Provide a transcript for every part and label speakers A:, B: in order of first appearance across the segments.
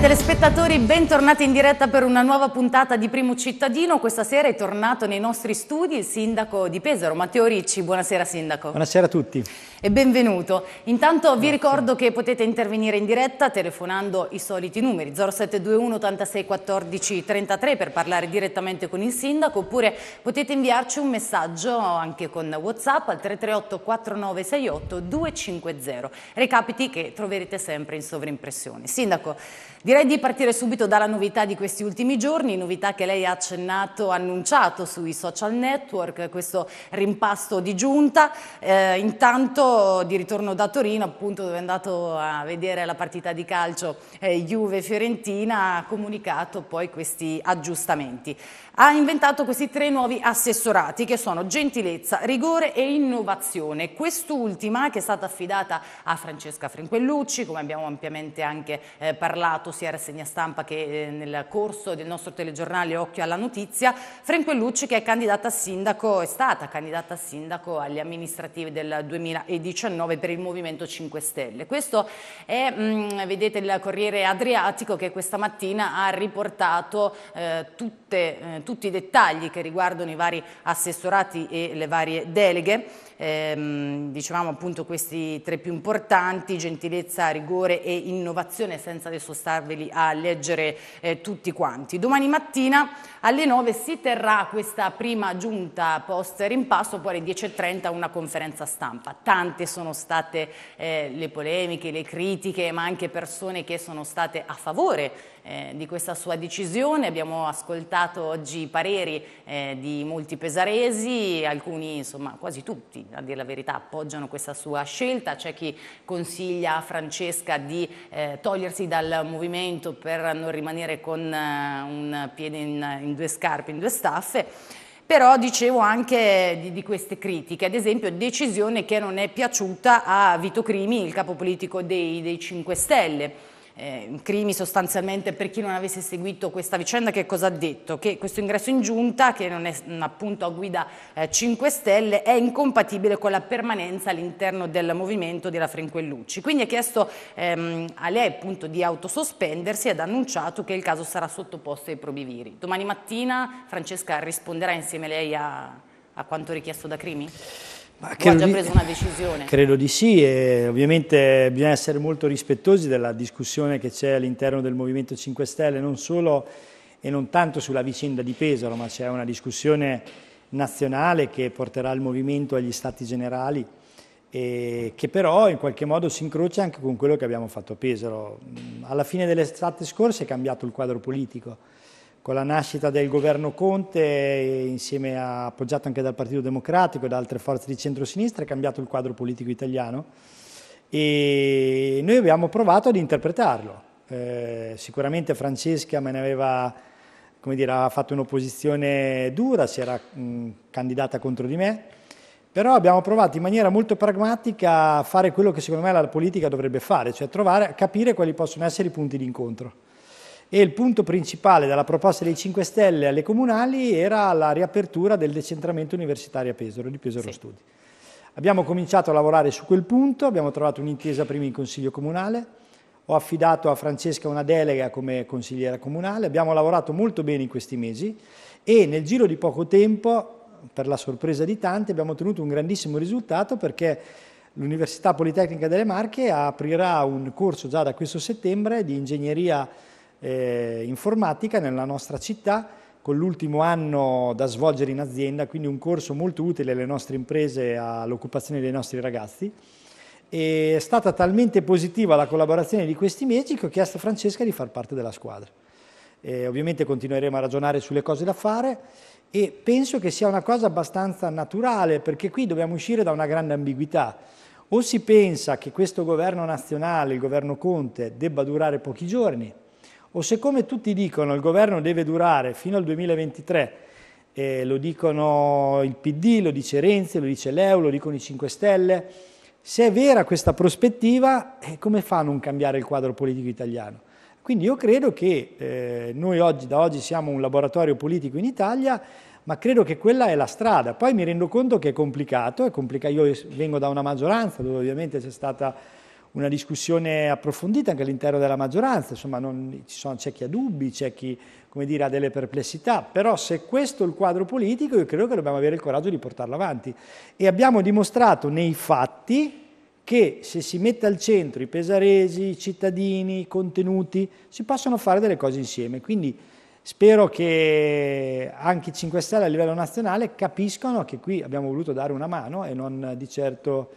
A: Cari telespettatori, bentornati in diretta per una nuova puntata di Primo Cittadino. Questa sera è tornato nei nostri studi il sindaco di Pesaro, Matteo Ricci. Buonasera sindaco.
B: Buonasera a tutti.
A: E benvenuto. Intanto Grazie. vi ricordo che potete intervenire in diretta telefonando i soliti numeri 0721 86 14 33 per parlare direttamente con il sindaco oppure potete inviarci un messaggio anche con Whatsapp al 338 4968 250. Recapiti che troverete sempre in sovrimpressione. Sindaco, Direi di partire subito dalla novità di questi ultimi giorni, novità che lei ha accennato, annunciato sui social network, questo rimpasto di giunta. Eh, intanto di ritorno da Torino, appunto dove è andato a vedere la partita di calcio eh, Juve-Fiorentina, ha comunicato poi questi aggiustamenti ha inventato questi tre nuovi assessorati che sono gentilezza, rigore e innovazione. Quest'ultima che è stata affidata a Francesca Frinquellucci, come abbiamo ampiamente anche eh, parlato sia a rassegna stampa che eh, nel corso del nostro telegiornale Occhio alla Notizia, Frinquellucci che è candidata a sindaco, è stata candidata a sindaco agli amministrativi del 2019 per il Movimento 5 Stelle. Questo è, mh, mm, vedete, il Corriere Adriatico che questa mattina ha riportato eh, tutte eh, tutti i dettagli che riguardano i vari assessorati e le varie deleghe ehm, dicevamo appunto questi tre più importanti, gentilezza, rigore e innovazione, senza adesso starveli a leggere eh, tutti quanti. Domani mattina alle 9 si terrà questa prima giunta post rimpasto, poi alle 10.30 una conferenza stampa. Tante sono state eh, le polemiche, le critiche, ma anche persone che sono state a favore eh, di questa sua decisione. Abbiamo ascoltato oggi i pareri eh, di molti pesaresi, alcuni, insomma, quasi tutti, a dire la verità appoggiano questa sua scelta, c'è chi consiglia a Francesca di eh, togliersi dal movimento per non rimanere con eh, un piede in, in due scarpe, in due staffe però dicevo anche di, di, queste critiche, ad esempio decisione che non è piaciuta a Vito Crimi, il capo politico dei, dei 5 Stelle eh, Crimi sostanzialmente per chi non avesse seguito questa vicenda che cosa ha detto? Che questo ingresso in giunta, che non è mm, appunto a guida eh, 5 Stelle, è incompatibile con la permanenza all'interno del movimento di Raffaenquellucci. Quindi ha chiesto ehm, a lei appunto di autosospendersi ed ha annunciato che il caso sarà sottoposto ai probiviri. Domani mattina Francesca risponderà insieme a lei a, a quanto richiesto da Crimi? Ma ha già preso una decisione? Credo
B: di sì e ovviamente bisogna essere molto rispettosi della discussione che c'è all'interno del Movimento 5 Stelle, non solo e non tanto sulla vicenda di Pesaro, ma c'è una discussione nazionale che porterà il movimento agli stati generali e che però in qualche modo si incrocia anche con quello che abbiamo fatto a Pesaro. Alla fine dell'estate scorsa è cambiato il quadro politico con la nascita del governo Conte, insieme a, appoggiato anche dal Partito Democratico e da altre forze di centrosinistra, è cambiato il quadro politico italiano e noi abbiamo provato ad interpretarlo. Eh, sicuramente Francesca me ne aveva, dire, aveva fatto un'opposizione dura, si era mh, candidata contro di me, però abbiamo provato in maniera molto pragmatica a fare quello che secondo me la politica dovrebbe fare, cioè trovare, capire quali possono essere i punti di incontro e il punto principale della proposta dei 5 Stelle alle comunali era la riapertura del decentramento universitario a Pesaro, di Pesaro sì. Studi. Abbiamo cominciato a lavorare su quel punto, abbiamo trovato un'intesa prima in Consiglio Comunale, ho affidato a Francesca una delega come consigliera comunale, abbiamo lavorato molto bene in questi mesi e nel giro di poco tempo, per la sorpresa di tanti, abbiamo ottenuto un grandissimo risultato perché l'Università Politecnica delle Marche aprirà un corso già da questo settembre di ingegneria eh, informatica nella nostra città con l'ultimo anno da svolgere in azienda, quindi un corso molto utile alle nostre imprese e all'occupazione dei nostri ragazzi. E è stata talmente positiva la collaborazione di questi mesi che ho chiesto a Francesca di far parte della squadra. E ovviamente continueremo a ragionare sulle cose da fare e penso che sia una cosa abbastanza naturale perché qui dobbiamo uscire da una grande ambiguità. O si pensa che questo governo nazionale, il governo Conte, debba durare pochi giorni, o se come tutti dicono il governo deve durare fino al 2023, eh, lo dicono il PD, lo dice Renzi, lo dice l'EU, lo dicono i 5 Stelle, se è vera questa prospettiva, eh, come fa a non cambiare il quadro politico italiano? Quindi io credo che eh, noi oggi, da oggi siamo un laboratorio politico in Italia, ma credo che quella è la strada. Poi mi rendo conto che è complicato, è complicato. io vengo da una maggioranza dove ovviamente c'è stata una discussione approfondita anche all'interno della maggioranza, insomma non, sono, c'è chi ha dubbi, c'è chi dire, ha delle perplessità, però se questo è il quadro politico io credo che dobbiamo avere il coraggio di portarlo avanti e abbiamo dimostrato nei fatti che se si mette al centro i pesaresi, i cittadini, i contenuti, si possono fare delle cose insieme, quindi spero che anche i 5 Stelle a livello nazionale capiscano che qui abbiamo voluto dare una mano e non di certo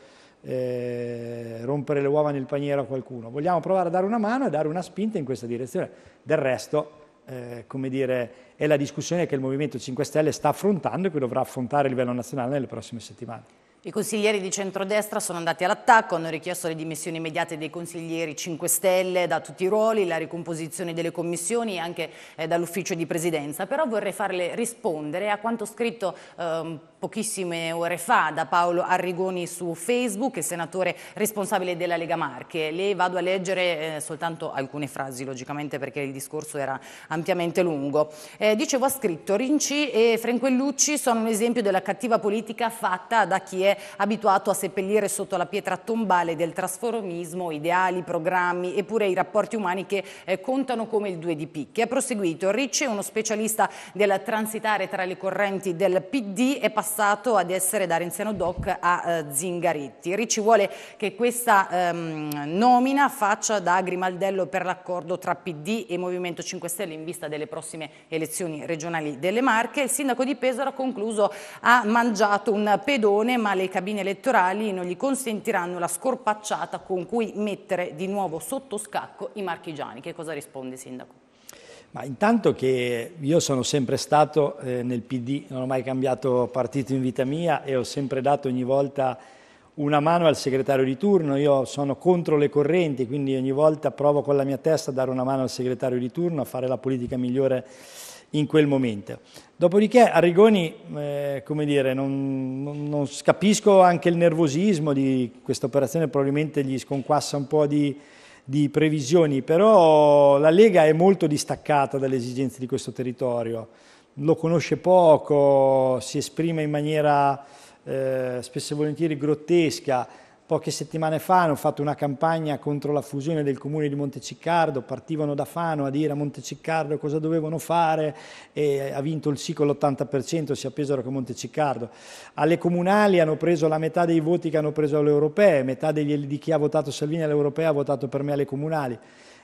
B: eh, rompere le uova nel paniere a qualcuno, vogliamo provare a dare una mano e dare una spinta in questa direzione. Del resto, eh, come dire, è la discussione che il Movimento 5 Stelle sta affrontando e che dovrà affrontare a livello nazionale nelle prossime settimane.
A: I consiglieri di centrodestra sono andati all'attacco, hanno richiesto le dimissioni immediate dei consiglieri 5 Stelle da tutti i ruoli, la ricomposizione delle commissioni e anche eh, dall'ufficio di presidenza. Però vorrei farle rispondere a quanto scritto eh, pochissime ore fa da Paolo Arrigoni su Facebook, senatore responsabile della Lega Marche. Le vado a leggere eh, soltanto alcune frasi, logicamente, perché il discorso era ampiamente lungo. Eh, dicevo, ha scritto Rinci e Frenquellucci sono un esempio della cattiva politica fatta da chi è abituato a seppellire sotto la pietra tombale del trasformismo ideali, programmi, eppure i rapporti umani che eh, contano come il due di picche. Ha proseguito, Ricci è uno specialista del transitare tra le correnti del PD, è passato passato ad essere da Renziano Doc a eh, Zingaretti. Ricci vuole che questa ehm, nomina faccia da grimaldello per l'accordo tra PD e Movimento 5 Stelle in vista delle prossime elezioni regionali delle Marche. Il sindaco di Pesaro ha concluso ha mangiato un pedone ma le cabine elettorali non gli consentiranno la scorpacciata con cui mettere di nuovo sotto scacco i marchigiani. Che cosa risponde sindaco?
B: Ma intanto che io sono sempre stato eh, nel PD, non ho mai cambiato partito in vita mia e ho sempre dato ogni volta una mano al segretario di turno, io sono contro le correnti, quindi ogni volta provo con la mia testa a dare una mano al segretario di turno, a fare la politica migliore in quel momento. Dopodiché Arrigoni, eh, come dire, non, non, non, capisco anche il nervosismo di questa operazione, probabilmente gli sconquassa un po' di di previsioni, però la Lega è molto distaccata dalle esigenze di questo territorio, lo conosce poco, si esprime in maniera eh, spesso e volentieri grottesca, Poche settimane fa hanno fatto una campagna contro la fusione del comune di Monteciccardo, partivano da Fano a dire a Monteciccardo cosa dovevano fare e ha vinto il sì con l'80%, sia Pesaro che Monteciccardo. Alle comunali hanno preso la metà dei voti che hanno preso alle europee, metà degli, di chi ha votato Salvini alle europee ha votato per me alle comunali.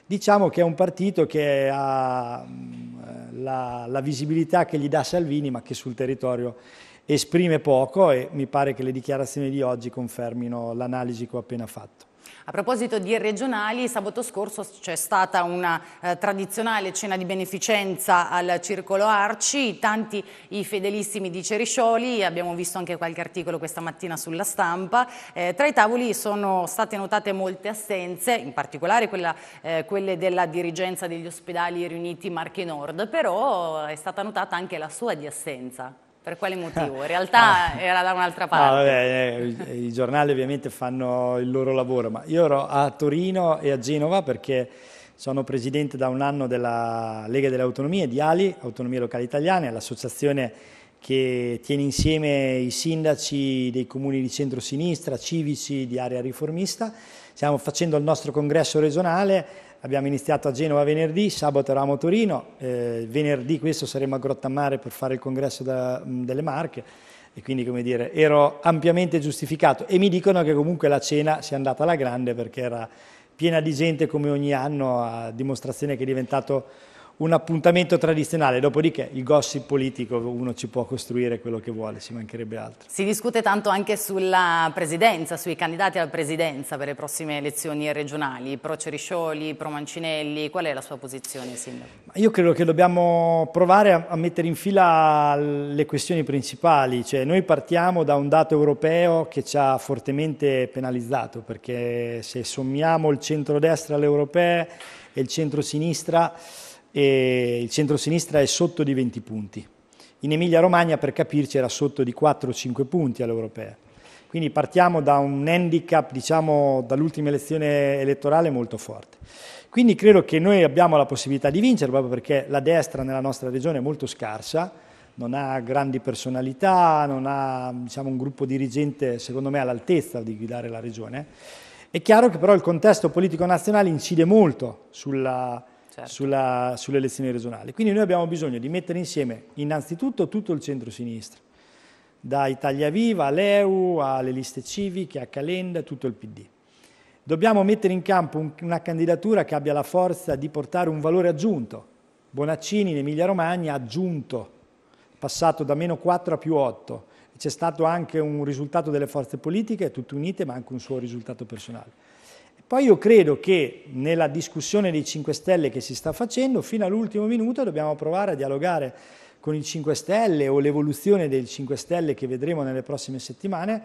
B: Diciamo che è un partito che ha mm, la, la visibilità che gli dà Salvini ma che sul territorio esprime poco e mi pare che le dichiarazioni di oggi confermino l'analisi che ho appena fatto.
A: A proposito di regionali, sabato scorso c'è stata una eh, tradizionale cena di beneficenza al Circolo Arci, tanti i fedelissimi di Ceriscioli, abbiamo visto anche qualche articolo questa mattina sulla stampa. Eh, tra i tavoli sono state notate molte assenze, in particolare quella, eh, quelle della dirigenza degli ospedali riuniti Marche Nord, però è stata notata anche la sua di assenza. Per quale motivo? In realtà ah. era da un'altra parte. Ah,
B: eh, vabbè, I giornali ovviamente fanno il loro lavoro, ma io ero a Torino e a Genova perché sono presidente da un anno della Lega delle Autonomie, di Ali, Autonomie Locali Italiane, l'associazione che tiene insieme i sindaci dei comuni di centro-sinistra, civici, di area riformista. Stiamo facendo il nostro congresso regionale Abbiamo iniziato a Genova venerdì, sabato eravamo a Torino, eh, venerdì questo saremo a Grottamare per fare il congresso da, delle Marche e quindi come dire ero ampiamente giustificato e mi dicono che comunque la cena sia andata alla grande perché era piena di gente come ogni anno a dimostrazione che è diventato un appuntamento tradizionale, dopodiché il gossip politico, uno ci può costruire quello che vuole, si mancherebbe altro.
A: Si discute tanto anche sulla presidenza, sui candidati alla presidenza per le prossime elezioni regionali, pro Ceriscioli, pro Mancinelli, qual è la sua posizione Sindaco?
B: Io credo che dobbiamo provare a, a mettere in fila le questioni principali, cioè noi partiamo da un dato europeo che ci ha fortemente penalizzato, perché se sommiamo il centrodestra alle europee e il centrosinistra e il centro-sinistra è sotto di 20 punti. In Emilia-Romagna, per capirci, era sotto di 4-5 punti all'Europea. Quindi partiamo da un handicap, diciamo, dall'ultima elezione elettorale molto forte. Quindi credo che noi abbiamo la possibilità di vincere proprio perché la destra nella nostra regione è molto scarsa, non ha grandi personalità, non ha diciamo, un gruppo dirigente secondo me all'altezza di guidare la regione. È chiaro che però il contesto politico nazionale incide molto sulla, certo. sulla, sulle elezioni regionali. Quindi noi abbiamo bisogno di mettere insieme innanzitutto tutto il centro-sinistra, da Italia Viva all'EU, alle liste civiche, a Calenda, tutto il PD. Dobbiamo mettere in campo un, una candidatura che abbia la forza di portare un valore aggiunto. Bonaccini in Emilia Romagna ha aggiunto, passato da meno 4 a più 8. C'è stato anche un risultato delle forze politiche, tutte unite, ma anche un suo risultato personale. Poi io credo che nella discussione dei 5 Stelle che si sta facendo, fino all'ultimo minuto dobbiamo provare a dialogare con il 5 Stelle o l'evoluzione del 5 Stelle che vedremo nelle prossime settimane,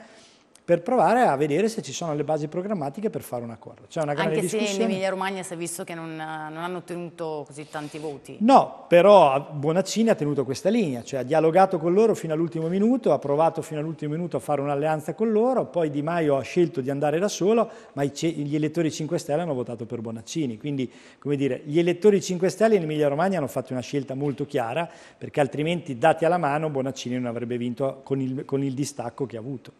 B: per provare a vedere se ci sono le basi programmatiche per fare un accordo. C'è una grande Anche se in Emilia
A: Romagna si è visto che non, non, hanno ottenuto così tanti voti. No,
B: però Bonaccini ha tenuto questa linea, cioè ha dialogato con loro fino all'ultimo minuto, ha provato fino all'ultimo minuto a fare un'alleanza con loro, poi Di Maio ha scelto di andare da solo, ma gli elettori 5 Stelle hanno votato per Bonaccini. Quindi, come dire, gli elettori 5 Stelle in Emilia Romagna hanno fatto una scelta molto chiara, perché altrimenti, dati alla mano, Bonaccini non avrebbe vinto con il, con il distacco che ha avuto.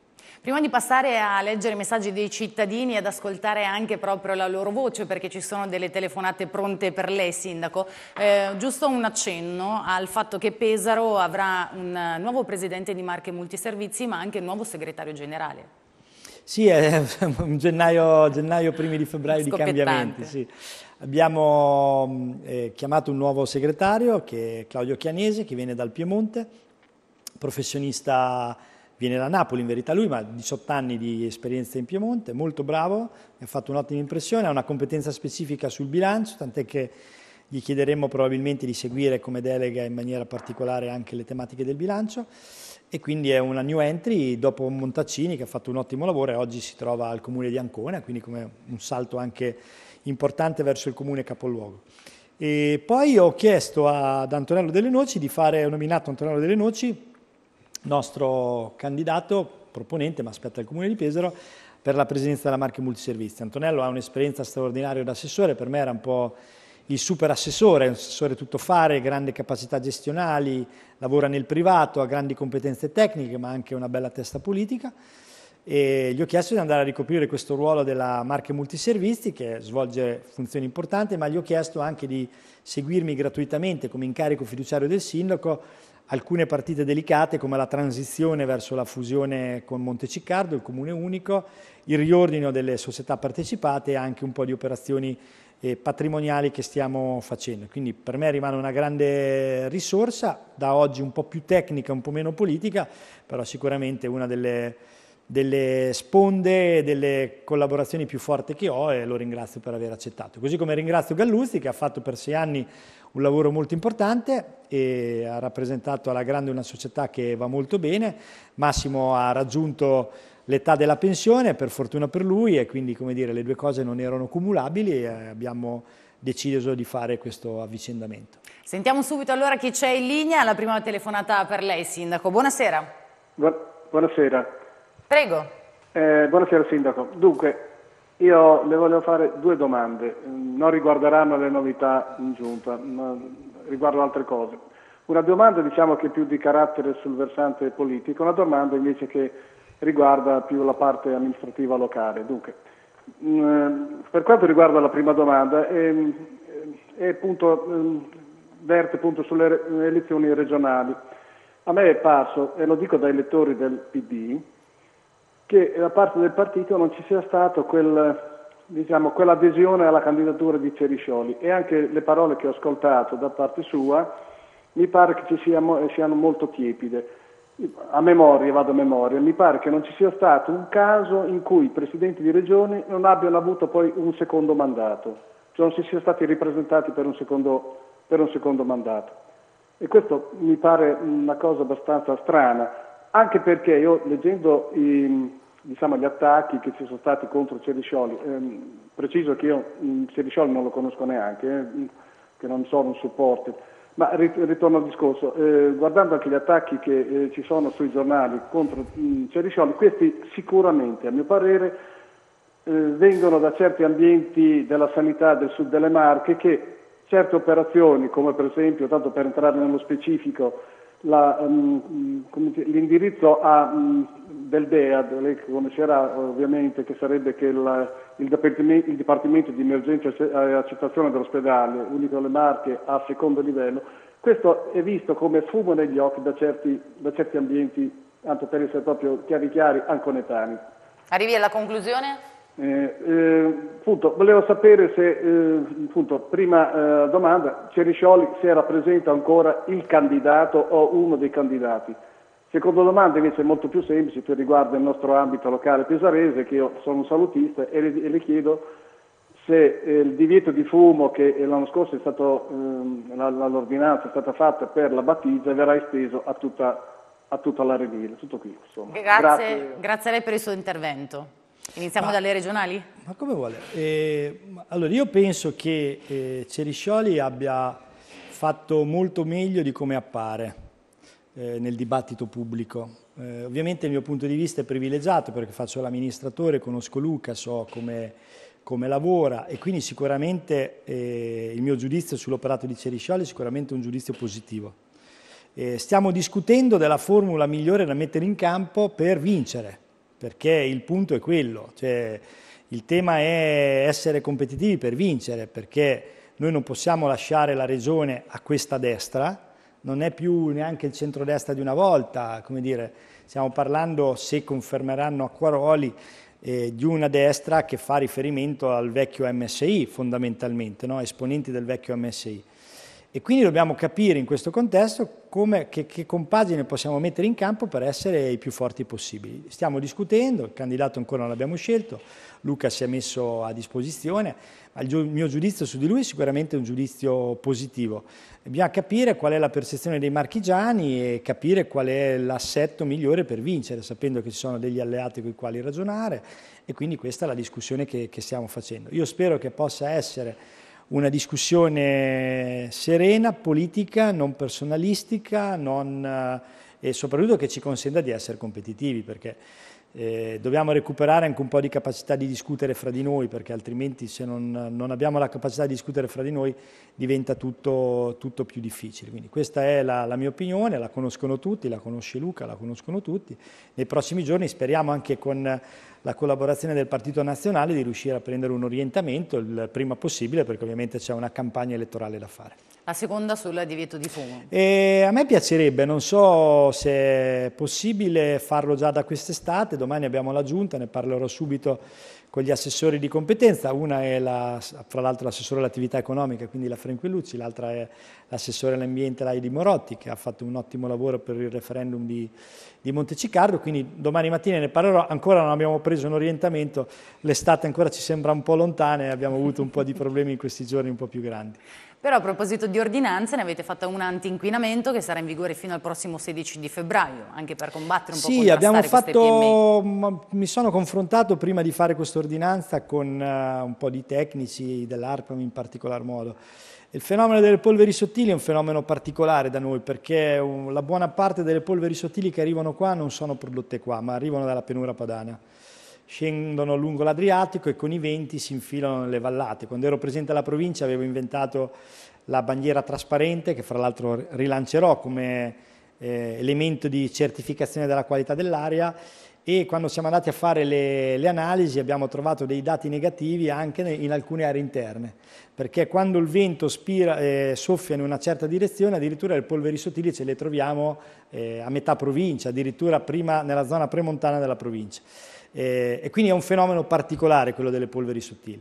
A: Prima di passare a leggere i messaggi dei cittadini e ad ascoltare anche proprio la loro voce, perché ci sono delle telefonate pronte per lei, Sindaco, eh, giusto un accenno al fatto che Pesaro avrà un nuovo presidente di Marche Multiservizi, ma anche un nuovo segretario generale.
B: Sì, è un gennaio, gennaio primi di febbraio di cambiamenti. Sì. Abbiamo eh, chiamato un nuovo segretario, che è Claudio Chianese, che viene dal Piemonte, professionista viene da Napoli in verità lui, ma ha 18 anni di esperienza in Piemonte, molto bravo, mi ha fatto un'ottima impressione, ha una competenza specifica sul bilancio, tant'è che gli chiederemo probabilmente di seguire come delega in maniera particolare anche le tematiche del bilancio e quindi è una new entry dopo Montaccini che ha fatto un ottimo lavoro e oggi si trova al comune di Ancona, quindi come un salto anche importante verso il comune capoluogo. E poi ho chiesto ad Antonello Delle Noci di fare, ho nominato Antonello Delle Noci nostro candidato proponente, ma aspetta il Comune di Pesaro, per la presidenza della Marche Multiservizi. Antonello ha un'esperienza straordinaria da assessore, per me era un po' il super assessore, un assessore tuttofare, grande capacità gestionali, lavora nel privato, ha grandi competenze tecniche, ma anche una bella testa politica. E gli ho chiesto di andare a ricoprire questo ruolo della Marche Multiservizi che svolge funzioni importanti, ma gli ho chiesto anche di seguirmi gratuitamente come incarico fiduciario del sindaco alcune partite delicate come la transizione verso la fusione con Monteciccardo, il comune unico, il riordino delle società partecipate e anche un po' di operazioni eh, patrimoniali che stiamo facendo. Quindi per me rimane una grande risorsa, da oggi un po' più tecnica, un po' meno politica, però sicuramente una delle, delle sponde e delle collaborazioni più forti che ho e lo ringrazio per aver accettato. Così come ringrazio Galluzzi che ha fatto per sei anni un lavoro molto importante e ha rappresentato alla grande una società che va molto bene. Massimo ha raggiunto l'età della pensione, per fortuna per lui, e quindi come dire, le due cose non erano cumulabili e abbiamo deciso di fare questo avvicendamento.
A: Sentiamo subito allora chi c'è in linea, la prima telefonata per lei, Sindaco. Buonasera.
C: Bu buonasera. Prego. Eh, buonasera Sindaco. Dunque, io le voglio fare due domande, mm, non riguarderanno le novità in giunta, ma riguardano altre cose. Una domanda diciamo che è più di carattere sul versante politico, una domanda invece che riguarda più la parte amministrativa locale. Dunque, mm, per quanto riguarda la prima domanda, ehm, è, è appunto, mm, verte appunto sulle elezioni regionali. A me è parso, e lo dico dai lettori del PD, che da parte del partito non ci sia stata quel, diciamo, quell'adesione alla candidatura di Ceriscioli e anche le parole che ho ascoltato da parte sua mi pare che ci siano, siano molto tiepide. A memoria, vado a memoria, mi pare che non ci sia stato un caso in cui i presidenti di regioni non abbiano avuto poi un secondo mandato, cioè non si siano stati ripresentati per un secondo, per un secondo mandato. E questo mi pare una cosa abbastanza strana anche perché io leggendo i, diciamo, gli attacchi che ci sono stati contro Ceriscioli, ehm, preciso che io mm, Ceriscioli non lo conosco neanche, eh, mm, che non sono un supporto, ma ritorno al discorso, eh, guardando anche gli attacchi che eh, ci sono sui giornali contro mh, mm, Ceriscioli, questi sicuramente, a mio parere, eh, vengono da certi ambienti della sanità del sud delle Marche che certe operazioni, come per esempio, tanto per entrare nello specifico, la, um, l'indirizzo a, um, del DEA, lei conoscerà ovviamente, che sarebbe che il, il, Dipartimento, il Dipartimento di Emergenza e eh, Accettazione dell'ospedale, unico alle Marche a secondo livello, questo è visto come fumo negli occhi da certi, da certi ambienti, tanto per essere proprio chiari chiari, anconetani.
A: Arrivi alla conclusione?
C: Eh, eh, appunto, volevo sapere se, eh, appunto, prima eh, domanda, Ceriscioli se rappresenta ancora il candidato o uno dei candidati. Seconda domanda invece è molto più semplice, che riguarda il nostro ambito locale pesarese, che io sono un salutista e le, e le chiedo se eh, il divieto di fumo che l'anno scorso è stato, ehm, l'ordinanza è stata fatta per la battizia, verrà esteso a tutta, a tutta l'area tutto qui. Grazie, grazie.
A: grazie a lei per il suo intervento. Iniziamo ma, dalle regionali?
B: Ma come vuole? Eh, allora io penso che eh, Ceriscioli abbia fatto molto meglio di come appare eh, nel dibattito pubblico. Eh, ovviamente il mio punto di vista è privilegiato perché faccio l'amministratore, conosco Luca, so come, come lavora e quindi sicuramente eh, il mio giudizio sull'operato di Ceriscioli è sicuramente un giudizio positivo. Eh, stiamo discutendo della formula migliore da mettere in campo per vincere perché il punto è quello, cioè, il tema è essere competitivi per vincere, perché noi non possiamo lasciare la regione a questa destra, non è più neanche il centrodestra di una volta, come dire, stiamo parlando, se confermeranno Acquaroli, eh, di una destra che fa riferimento al vecchio MSI fondamentalmente, no? esponenti del vecchio MSI. E quindi dobbiamo capire in questo contesto come, che, che compagine possiamo mettere in campo per essere i più forti possibili. Stiamo discutendo, il candidato ancora non l'abbiamo scelto, Luca si è messo a disposizione, ma il, mio giudizio su di lui è sicuramente un giudizio positivo. Bisogna capire qual è la percezione dei marchigiani e capire qual è l'assetto migliore per vincere, sapendo che ci sono degli alleati con i quali ragionare e quindi questa è la discussione che, che stiamo facendo. Io spero che possa essere una discussione serena, politica, non personalistica non, eh, e soprattutto che ci consenta di essere competitivi, perché eh, dobbiamo recuperare anche un po' di capacità di discutere fra di noi, perché altrimenti se non, non abbiamo la capacità di discutere fra di noi diventa tutto, tutto più difficile. Quindi questa è la, la, mia opinione, la conoscono tutti, la conosce Luca, la conoscono tutti. Nei prossimi giorni speriamo anche con la collaborazione del Partito Nazionale di riuscire a prendere un orientamento il prima possibile, perché ovviamente c'è una campagna elettorale da fare.
A: La seconda sul divieto di fumo.
B: E a me piacerebbe, non so se è possibile farlo già da quest'estate, domani abbiamo la giunta, ne parlerò subito con gli assessori di competenza, una è la, fra l'altro l'assessore all'attività economica, quindi la Franquellucci, l'altra è l'assessore all'ambiente Laidi Morotti che ha fatto un ottimo lavoro per il referendum di, di Montecicardo, quindi domani mattina ne parlerò, ancora non abbiamo preso un orientamento, l'estate ancora ci sembra un po' lontana e abbiamo avuto un po' di problemi in questi giorni un po' più grandi.
A: Però a proposito di ordinanze ne avete fatta una anti-inquinamento che sarà in vigore fino al prossimo 16 di febbraio, anche per combattere un po' sì, abbiamo fatto,
B: mi sono confrontato prima di fare questa ordinanza con uh, un po' di tecnici dell'ARPAM in particolar modo. Il fenomeno delle polveri sottili è un fenomeno particolare da noi perché la buona parte delle polveri sottili che arrivano qua non sono prodotte qua, ma arrivano dalla penura padana scendono lungo l'Adriatico e con i venti si infilano nelle vallate. Quando ero presente alla provincia avevo inventato la bandiera trasparente che fra l'altro rilancerò come eh, elemento di certificazione della qualità dell'aria e quando siamo andati a fare le, le, analisi abbiamo trovato dei dati negativi anche in alcune aree interne, perché quando il vento spira, eh, soffia in una certa direzione addirittura le polveri sottili ce le troviamo eh, a metà provincia, addirittura prima, nella zona premontana della provincia eh, e quindi è un fenomeno particolare quello delle polveri sottili.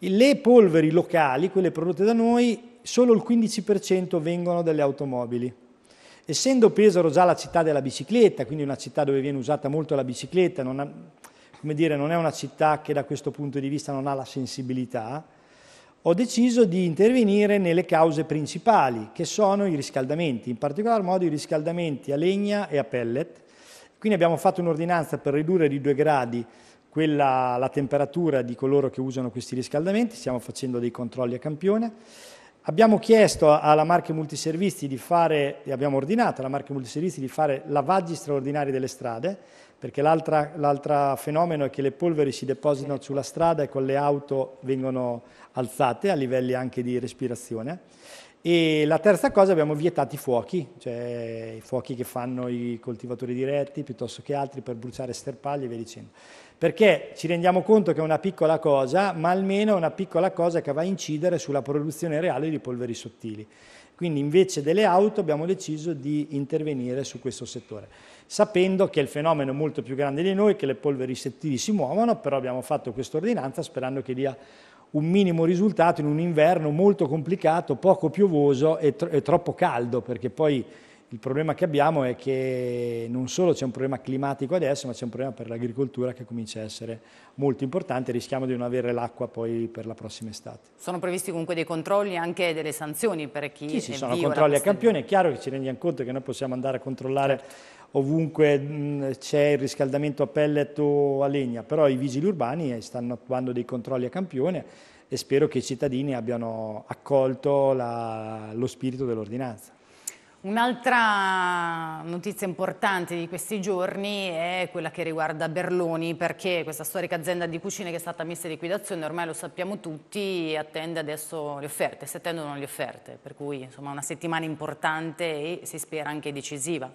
B: Le polveri locali, quelle prodotte da noi, solo il 15% vengono dalle automobili. Essendo Pesaro già la città della bicicletta, quindi una città dove viene usata molto la bicicletta, non, ha, dire, non è una città che da questo punto di vista non ha la sensibilità, ho deciso di intervenire nelle cause principali, che sono i riscaldamenti, in particolar modo i riscaldamenti a legna e a pellet, quindi abbiamo fatto un'ordinanza per ridurre di due gradi quella, la temperatura di coloro che usano questi riscaldamenti, stiamo facendo dei controlli a campione. Abbiamo chiesto alla Marche Multiservizi di fare, abbiamo ordinato alla Marche Multiservizi di fare lavaggi straordinari delle strade, perché l'altro fenomeno è che le polveri si depositano sulla strada e con le auto vengono alzate a livelli anche di respirazione. E la terza cosa abbiamo vietato i fuochi, cioè i fuochi che fanno i coltivatori diretti piuttosto che altri per bruciare sterpagli e via dicendo. Perché ci rendiamo conto che è una piccola cosa, ma almeno è una piccola cosa che va a incidere sulla produzione reale di polveri sottili. Quindi invece delle auto abbiamo deciso di intervenire su questo settore, sapendo che il fenomeno è molto più grande di noi, che le polveri sottili si muovono, però abbiamo fatto questa ordinanza sperando che dia un minimo risultato in un inverno molto complicato, poco piovoso e, tro e troppo caldo, perché poi il problema che abbiamo è che non solo c'è un problema climatico adesso, ma c'è un problema per l'agricoltura che comincia a essere molto importante, rischiamo di non avere l'acqua poi per la prossima estate.
A: Sono previsti comunque dei controlli e anche delle sanzioni per chi Sì, ci sono controlli a campione,
B: è chiaro che ci rendiamo conto che noi possiamo andare a controllare certo. ovunque c'è il riscaldamento a pellet o a legna, però i vigili urbani eh, stanno attuando dei controlli a campione e spero che i cittadini abbiano accolto la, lo spirito dell'ordinanza.
A: Un'altra notizia importante di questi giorni è quella che riguarda Berloni, perché questa storica azienda di cucine che è stata messa in liquidazione, ormai lo sappiamo tutti, attende adesso le offerte, si attendono le offerte, per cui insomma una settimana importante e si spera anche decisiva.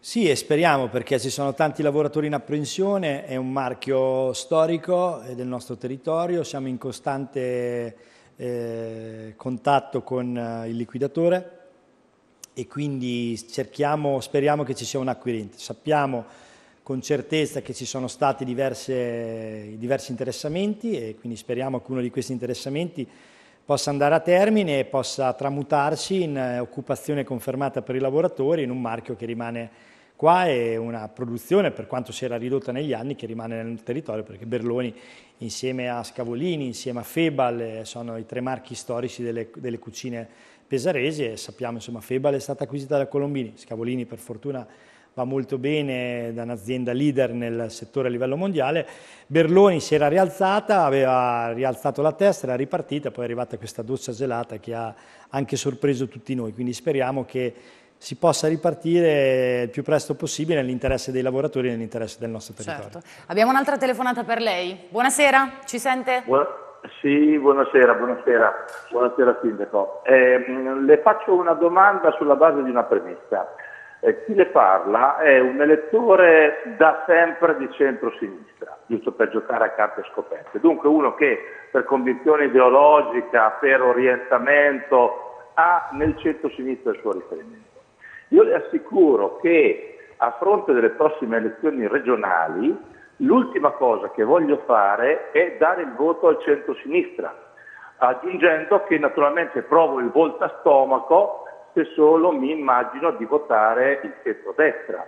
B: Sì, e speriamo perché ci sono tanti lavoratori in apprensione, è un marchio storico del nostro territorio, siamo in costante eh, contatto con eh, il liquidatore e quindi cerchiamo, speriamo che ci sia un acquirente. Sappiamo con certezza che ci sono stati diverse, diversi interessamenti e quindi speriamo che uno di questi interessamenti possa andare a termine e possa tramutarsi in eh, occupazione confermata per i lavoratori, in un marchio che rimane qua e una produzione, per quanto si era ridotta negli anni, che rimane nel territorio, perché Berloni insieme a Scavolini, insieme a Febal eh, sono i tre marchi storici delle, delle cucine pesaresi e sappiamo insomma Febal è stata acquisita da Colombini, Scavolini per fortuna va molto bene da un'azienda leader nel settore a livello mondiale, Berloni si era rialzata, aveva rialzato la testa, era ripartita, poi è arrivata questa doccia gelata che ha anche sorpreso tutti noi, quindi speriamo che si possa ripartire il più presto possibile nell'interesse dei lavoratori e nell'interesse del nostro territorio.
A: Certo. Abbiamo un'altra telefonata per lei. Buonasera, ci sente?
B: Buonasera. Sì, buonasera, buonasera, buonasera Sindaco. Eh, le faccio
D: una domanda sulla base di una premessa. Eh, chi le parla è un elettore da sempre di centro-sinistra, giusto per giocare a carte scoperte. Dunque uno che per convinzione ideologica, per orientamento, ha nel centro-sinistra il suo riferimento. Io le assicuro che a fronte delle prossime elezioni regionali L'ultima cosa che voglio fare è dare il voto al centro-sinistra, aggiungendo che naturalmente provo il volto a stomaco se solo mi immagino di votare il centro-destra.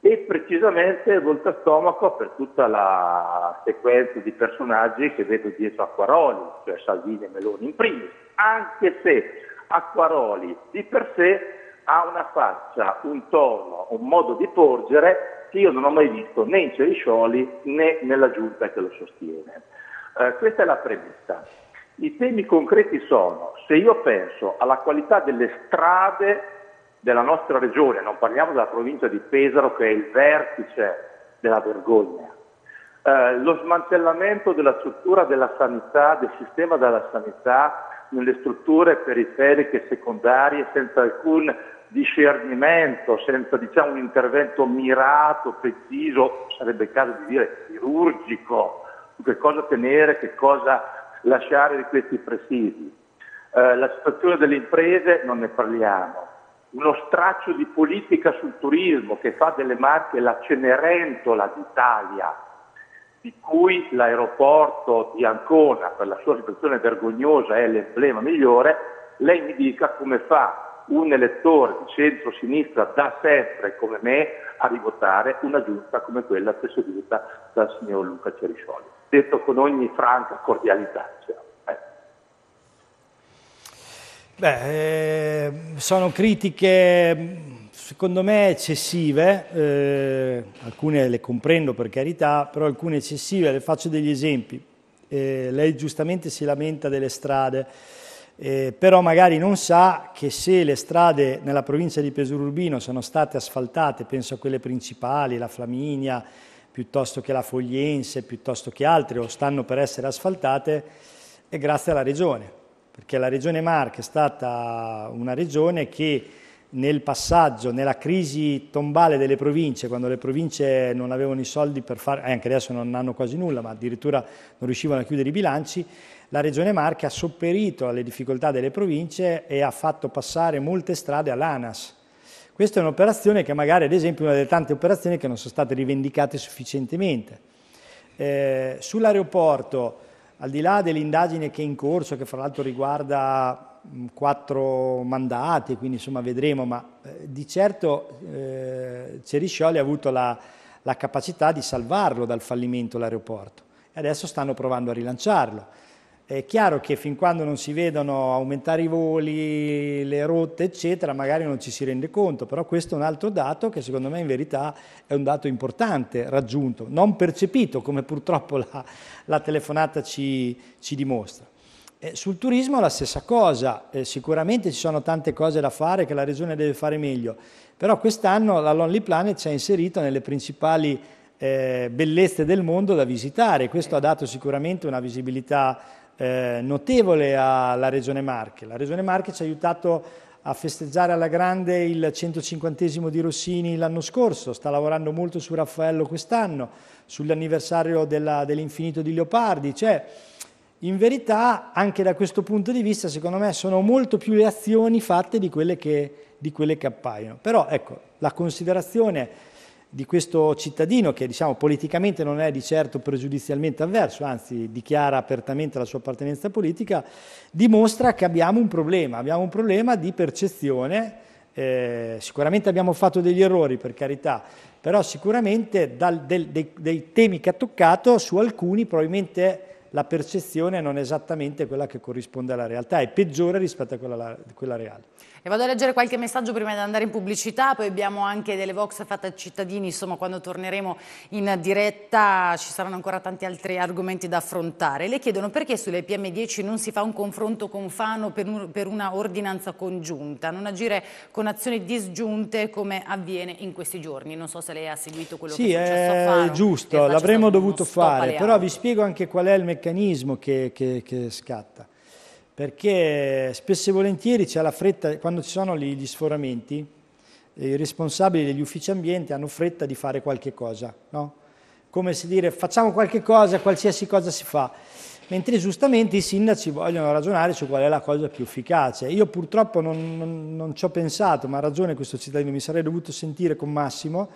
D: E precisamente il volto a stomaco per tutta la sequenza di personaggi che vedo dietro Acquaroli, cioè Salvini e Meloni in primis, anche se Acquaroli di per sé ha una faccia, un tono, un modo di porgere io non ho mai visto né in Ceriscioli né nella giunta che lo sostiene. Eh, questa è la premessa. I temi concreti sono, se io penso alla qualità delle strade della nostra regione, non parliamo della provincia di Pesaro che è il vertice della vergogna, eh, lo smantellamento della struttura della sanità, del sistema della sanità nelle strutture periferiche secondarie senza alcun discernimento, senza diciamo, un intervento mirato, preciso, sarebbe caso di dire chirurgico, su che cosa tenere, che cosa lasciare di questi presidi. Eh, la situazione delle imprese non ne parliamo. Uno straccio di politica sul turismo che fa delle marche la Cenerentola d'Italia, di cui l'aeroporto di Ancona, per la sua situazione vergognosa, è l'emblema migliore, lei mi dica come fa un elettore di centro-sinistra da sempre come me a rivotare una giunta come quella presieduta dal signor Luca Ceriscioli. Detto con ogni franca cordialità. Cioè. Eh.
B: Beh, ehm, sono critiche secondo me eccessive, eh, alcune le comprendo per carità, però alcune eccessive, le faccio degli esempi. Eh, lei giustamente si lamenta delle strade eh, però magari non sa che se le strade nella provincia di Pesurubino sono state asfaltate, penso a quelle principali, la Flaminia, piuttosto che la Fogliense, piuttosto che altre, o stanno per essere asfaltate, è grazie alla Regione, perché la Regione Marche è stata una regione che nel passaggio, nella crisi tombale delle province, quando le province non avevano i soldi per fare, eh, anche adesso non hanno quasi nulla, ma addirittura non riuscivano a chiudere i bilanci, la Regione Marche ha sopperito alle difficoltà delle province e ha fatto passare molte strade all'ANAS. Questa è un'operazione che magari, ad esempio, è una delle tante operazioni che non sono state rivendicate sufficientemente. Eh, Sull'aeroporto, al di là dell'indagine che è in corso, che fra l'altro riguarda quattro mandati, quindi insomma vedremo, ma eh, di certo eh, Ceriscioli ha avuto la, la capacità di salvarlo dal fallimento l'aeroporto e adesso stanno provando a rilanciarlo. È chiaro che fin quando non si vedono aumentare i voli, le rotte, eccetera, magari non ci si rende conto, però questo è un altro dato che secondo me in verità è un dato importante, raggiunto, non percepito come purtroppo la, la telefonata ci, ci dimostra. Eh, sul turismo la stessa cosa, eh, sicuramente ci sono tante cose da fare che la regione deve fare meglio, però quest'anno la Lonely Planet ci ha inserito nelle principali eh, bellezze del mondo da visitare, questo ha dato sicuramente una visibilità eh, notevole alla Regione Marche. La Regione Marche ci ha aiutato a festeggiare alla grande il 150 di Rossini l'anno scorso, sta lavorando molto su Raffaello quest'anno, sull'anniversario dell'infinito di Leopardi, cioè in verità anche da questo punto di vista secondo me sono molto più le azioni fatte di quelle che, di quelle che appaiono. Però ecco, la considerazione di questo cittadino che diciamo, politicamente non è di certo pregiudizialmente avverso, anzi dichiara apertamente la sua appartenenza politica, dimostra che abbiamo un problema, abbiamo un problema di percezione, eh, sicuramente abbiamo fatto degli errori per carità, però sicuramente dal, del, dei, dei temi che ha toccato su alcuni probabilmente la percezione non è esattamente quella che corrisponde alla realtà, è peggiore rispetto a quella, quella reale. E
A: vado a leggere qualche messaggio prima di andare in pubblicità, poi abbiamo anche delle Vox fatte a cittadini, insomma quando torneremo in diretta ci saranno ancora tanti altri argomenti da affrontare. Le chiedono perché sulle PM10 non si fa un confronto con Fano per, un, per una ordinanza congiunta, non agire con azioni disgiunte come avviene in questi giorni. Non so se lei ha seguito quello sì, che è successo a eh, Fano.
B: Sì, giusto, eh, l'avremmo dovuto fare, però vi spiego anche qual è il meccanismo che, che, che scatta perché spesso e volentieri c'è la fretta, quando ci sono gli, gli sforamenti, eh, i responsabili degli uffici ambiente hanno fretta di fare qualche cosa, no? come se dire facciamo qualche cosa, qualsiasi cosa si fa, mentre giustamente i sindaci vogliono ragionare su qual è la cosa più efficace. Io purtroppo non, non, non ci ho pensato, ma ha ragione questo cittadino, mi sarei dovuto sentire con Massimo,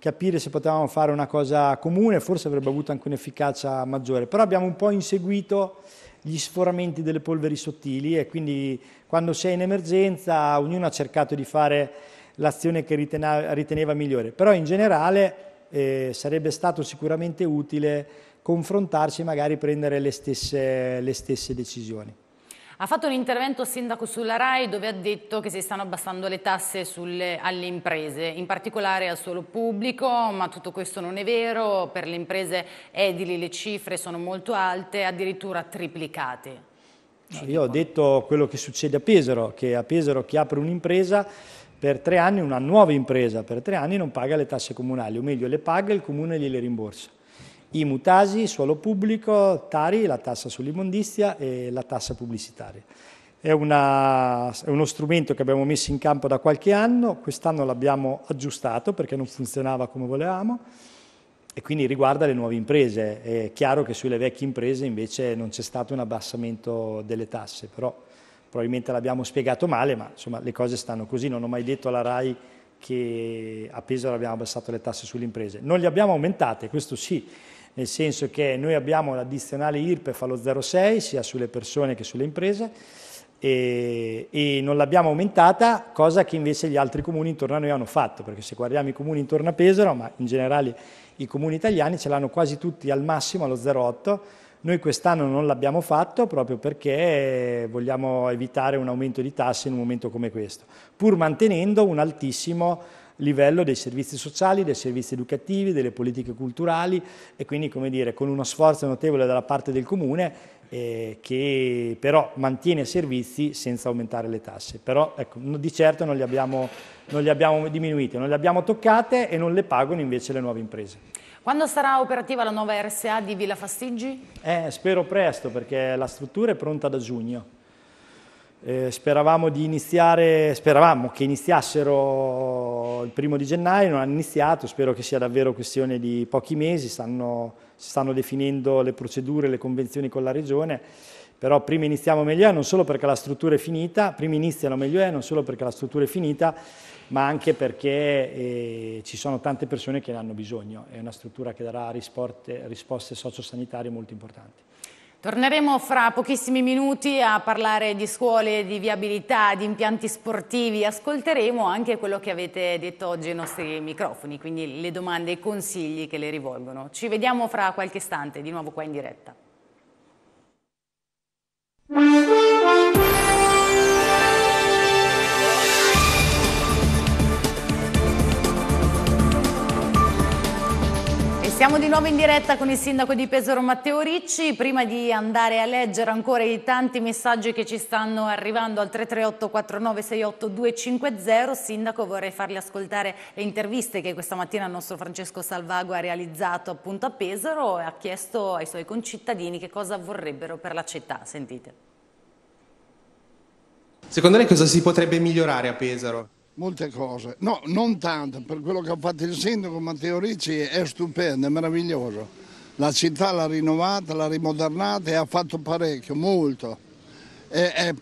B: capire se potevamo fare una cosa comune, forse avrebbe avuto anche un'efficacia maggiore, però abbiamo un po' inseguito gli sforamenti delle polveri sottili e quindi quando sei in emergenza ognuno ha cercato di fare l'azione che ritena, riteneva migliore. Però in generale eh, sarebbe stato sicuramente utile confrontarsi e magari prendere le stesse, le stesse decisioni.
A: Ha fatto un intervento sindaco sulla RAI dove ha detto che si stanno abbassando le tasse sulle, alle imprese, in particolare al suolo pubblico, ma tutto questo non è vero, per le imprese edili le cifre sono molto alte, addirittura triplicate.
B: Io ho detto quello che succede a Pesaro, che a Pesaro chi apre un'impresa per tre anni, una nuova impresa per tre anni non paga le tasse comunali, o meglio le paga e il comune gliele rimborsa i mutasi, suolo pubblico, Tari, la tassa sull'immondizia e la tassa pubblicitaria. È, una, è, uno strumento che abbiamo messo in campo da qualche anno, quest'anno l'abbiamo aggiustato perché non funzionava come volevamo e quindi riguarda le nuove imprese. È chiaro che sulle vecchie imprese invece non c'è stato un abbassamento delle tasse, però probabilmente l'abbiamo spiegato male, ma insomma le cose stanno così. Non ho mai detto alla RAI che a Pesaro abbiamo abbassato le tasse sulle imprese. Non le abbiamo aumentate, questo sì, nel senso che noi abbiamo l'addizionale IRPEF allo 0,6 sia sulle persone che sulle imprese e, e non l'abbiamo aumentata, cosa che invece gli altri comuni intorno a noi hanno fatto, perché se guardiamo i comuni intorno a Pesaro, ma in generale i comuni italiani ce l'hanno quasi tutti al massimo allo 0,8, noi quest'anno non l'abbiamo fatto proprio perché vogliamo evitare un aumento di tasse in un momento come questo, pur mantenendo un altissimo livello dei servizi sociali, dei servizi educativi, delle politiche culturali e quindi come dire, con uno sforzo notevole dalla parte del comune eh, che però mantiene servizi senza aumentare le tasse. Però ecco, di certo non le, abbiamo, abbiamo diminuite, non le abbiamo toccate e non le pagano invece le nuove imprese.
A: Quando sarà operativa la nuova RSA di Villa Fastiggi?
B: Eh, spero presto perché la struttura è pronta da giugno. Eh, speravamo, iniziare, speravamo, che iniziassero il primo di gennaio, non hanno iniziato, spero che sia davvero questione di pochi mesi, stanno, si stanno definendo le procedure, le convenzioni con la Regione, però prima iniziamo meglio è non solo perché la struttura è finita, prima iniziano meglio è non solo perché la struttura è finita, ma anche perché eh, ci sono tante persone che ne hanno bisogno, è una struttura che darà risposte, risposte sociosanitarie molto importanti.
A: Torneremo fra pochissimi minuti a parlare di scuole, di viabilità, di impianti sportivi. Ascolteremo anche quello che avete detto oggi ai nostri microfoni, quindi le domande e i consigli che le rivolgono. Ci vediamo fra qualche istante, di nuovo qua in diretta. Siamo di nuovo in diretta con il sindaco di Pesaro Matteo Ricci. Prima di andare a leggere ancora i tanti messaggi che ci stanno arrivando al 338-4968-250, sindaco vorrei fargli ascoltare le interviste che questa mattina il nostro Francesco Salvago ha realizzato appunto a Pesaro e ha chiesto ai suoi concittadini che cosa vorrebbero per
C: la città. Sentite.
D: Secondo lei cosa si potrebbe migliorare a
C: Pesaro? molte cose. No, non tanto, per quello che ha fatto il sindaco Matteo Ricci è stupendo, è meraviglioso. La città l'ha rinnovata, l'ha rimodernata e ha fatto parecchio, molto. E, e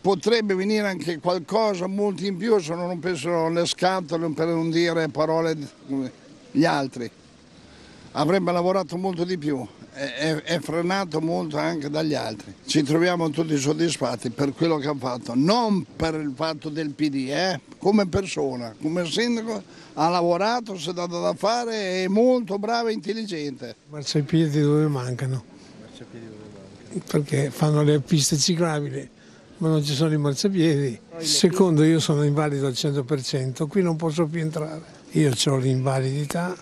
C: potrebbe venire anche qualcosa, molti in più, se non pensano le scatole per non dire parole gli altri. Avrebbe lavorato molto di più è, è, frenato molto anche dagli altri. Ci troviamo tutti soddisfatti per quello che ha fatto, non per il fatto del PD, eh? come persona, come sindaco ha lavorato, si è dato da fare, è molto bravo e intelligente. Marciapiedi dove mancano, marciapiedi dove mancano. perché fanno le piste ciclabili ma non ci sono i marciapiedi. Secondo io sono invalido al 100%, qui non posso più entrare. Io ho l'invalidità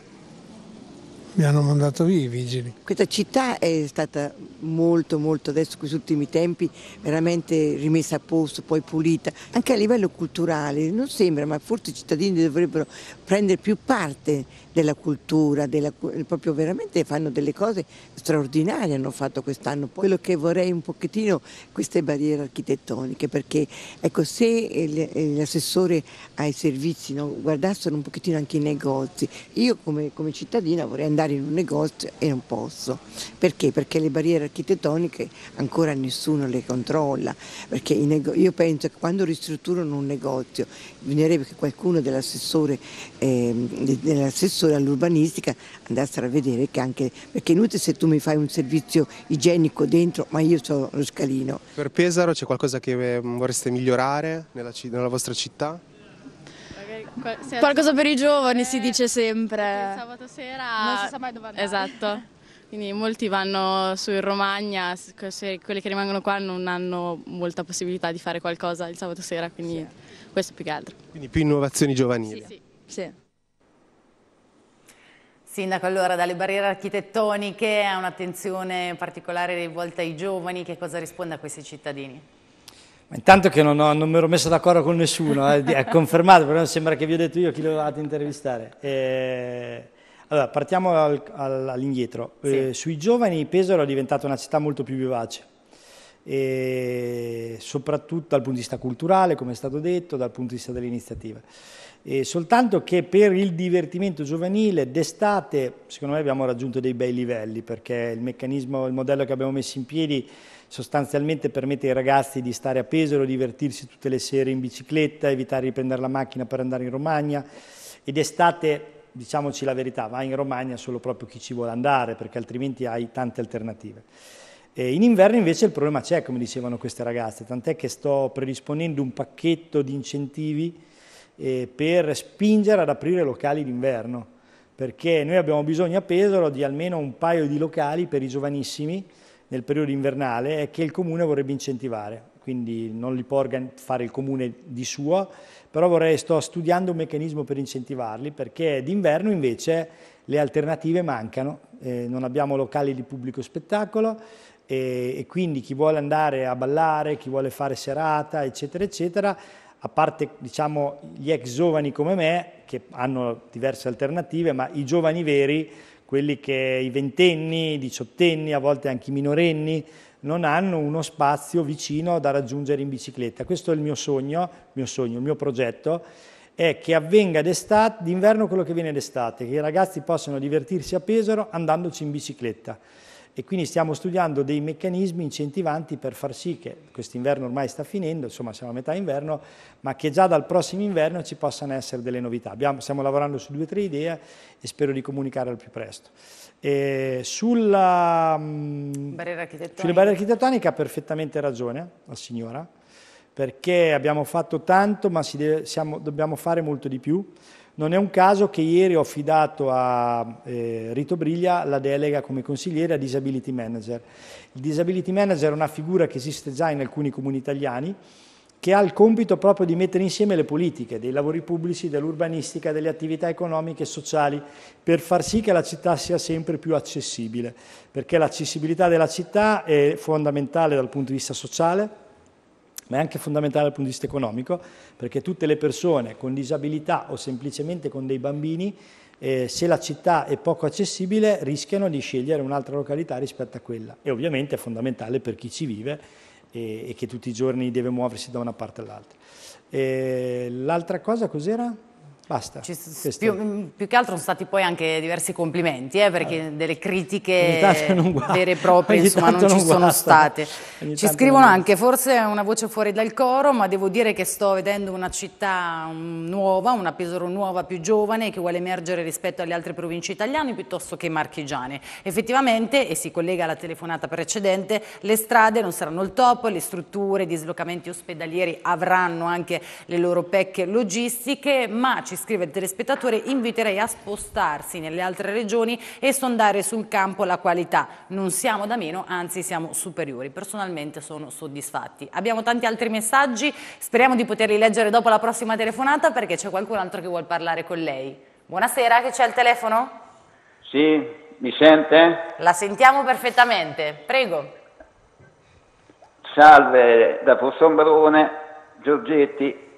C: mi hanno mandato via i vigili.
A: Questa città è stata molto molto adesso questi ultimi tempi veramente rimessa a posto, poi pulita, anche a livello culturale, non sembra, ma forse i cittadini dovrebbero prendere più parte della cultura, della, proprio veramente fanno delle cose straordinarie, hanno fatto quest'anno. Quello che vorrei un pochettino queste barriere architettoniche, perché ecco, se l'assessore ai servizi no, guardassero un pochettino anche i negozi, io come, come cittadina vorrei andare andare in un negozio e non posso. Perché? Perché le barriere architettoniche ancora nessuno le controlla. Perché io penso che quando ristrutturano un negozio bisognerebbe che qualcuno dell'assessore, eh, dell'assessore all'urbanistica andasse a vedere che anche, perché inutile se tu mi fai un servizio igienico dentro, ma io
C: ho lo scalino. Per Pesaro c'è qualcosa che ehm, vorreste migliorare nella, nella vostra città?
A: Qualcosa per i giovani si eh, dice sempre. Sabato sera non si sa mai dove andare. Esatto. Quindi molti vanno su in Romagna, quelli che rimangono qua non hanno molta possibilità di fare qualcosa il sabato sera, quindi sì. questo più che altro.
D: Quindi più innovazioni giovanili. sì. sì.
A: sì. Sindaco, allora dalle barriere architettoniche a un'attenzione particolare rivolta ai giovani, che cosa risponde a questi cittadini?
B: Intanto che non, ho, non mi ero messo d'accordo con nessuno, eh, è confermato, però sembra che vi ho detto io chi dovevate intervistare. Eh, allora, partiamo al, al, all'indietro. Eh, sì. Eh, sui giovani Pesaro è diventata una città molto più vivace, soprattutto dal punto di vista culturale, come è stato detto, dal punto di vista delle iniziative. soltanto che per il divertimento giovanile d'estate, secondo me abbiamo raggiunto dei bei livelli, perché il meccanismo, il modello che abbiamo messo in piedi sostanzialmente permette ai ragazzi di stare a Pesaro, divertirsi tutte le sere in bicicletta, evitare di prendere la macchina per andare in Romagna ed estate, diciamoci la verità, vai in Romagna solo proprio chi ci vuole andare perché altrimenti hai tante alternative. E in inverno invece il problema c'è, come dicevano queste ragazze, tant'è che sto predisponendo un pacchetto di incentivi eh, per spingere ad aprire locali d'inverno perché noi abbiamo bisogno a Pesaro di almeno un paio di locali per i giovanissimi nel periodo invernale è che il comune vorrebbe incentivare, quindi non li può fare il comune di suo, però vorrei, sto studiando un meccanismo per incentivarli perché d'inverno invece le alternative mancano, eh, non abbiamo locali di pubblico spettacolo e, e quindi chi vuole andare a ballare, chi vuole fare serata, eccetera, eccetera, a parte diciamo, gli ex giovani come me che hanno diverse alternative, ma i giovani veri quelli che i ventenni, i diciottenni, a volte anche i minorenni, non hanno uno spazio vicino da raggiungere in bicicletta. Questo è il mio sogno, il mio, sogno, il mio progetto, è che avvenga d'inverno quello che viene d'estate, che i ragazzi possano divertirsi a Pesaro andandoci in bicicletta e quindi stiamo studiando dei meccanismi incentivanti per far sì che quest'inverno ormai sta finendo, insomma siamo a metà inverno, ma che già dal prossimo inverno ci possano essere delle novità. Abbiamo, stiamo lavorando su due o tre idee e spero di comunicare al più presto. E sulla mm, barriera architettonica ha perfettamente ragione la signora, perché abbiamo fatto tanto ma deve, siamo, dobbiamo fare molto di più. Non è un caso che ieri ho affidato a eh, Rito Briglia la delega come consigliere a Disability Manager. Il Disability Manager è una figura che esiste già in alcuni comuni italiani che ha il compito proprio di mettere insieme le politiche dei lavori pubblici, dell'urbanistica, delle attività economiche e sociali per far sì che la città sia sempre più accessibile, perché l'accessibilità della città è fondamentale dal punto di vista sociale, ma è anche fondamentale dal punto di vista economico, perché tutte le persone con disabilità o semplicemente con dei bambini, eh, se la città è poco accessibile, rischiano di scegliere un'altra località rispetto a quella. E ovviamente è fondamentale per chi ci vive e, eh, e che tutti i giorni deve muoversi da una parte all'altra. Eh, l'altra cosa cos'era? Basta. Ci, più, mm,
A: più, che altro sono stati poi anche diversi complimenti, eh, perché allora, delle critiche vere e proprie ogni insomma, non ci sono state. Ogni ci scrivono anche, forse è una voce fuori dal coro, ma devo dire che sto vedendo una città mm, nuova, una Pesaro nuova, più giovane, che vuole emergere rispetto alle altre province italiane piuttosto che marchigiane. Effettivamente, e si collega alla telefonata precedente, le strade non saranno il top, le strutture, i dislocamenti ospedalieri avranno anche le loro pecche logistiche, ma ci scrive il telespettatore, inviterei a spostarsi nelle altre regioni e sondare sul campo la qualità. Non siamo da meno, anzi siamo superiori. Personalmente sono soddisfatti. Abbiamo tanti altri messaggi, speriamo di poterli leggere dopo la prossima telefonata perché c'è qualcun altro che vuole parlare con lei. Buonasera, che c'è il telefono?
D: Sì, mi sente?
A: La sentiamo perfettamente, prego.
D: Salve, da Fossombrone, Giorgetti,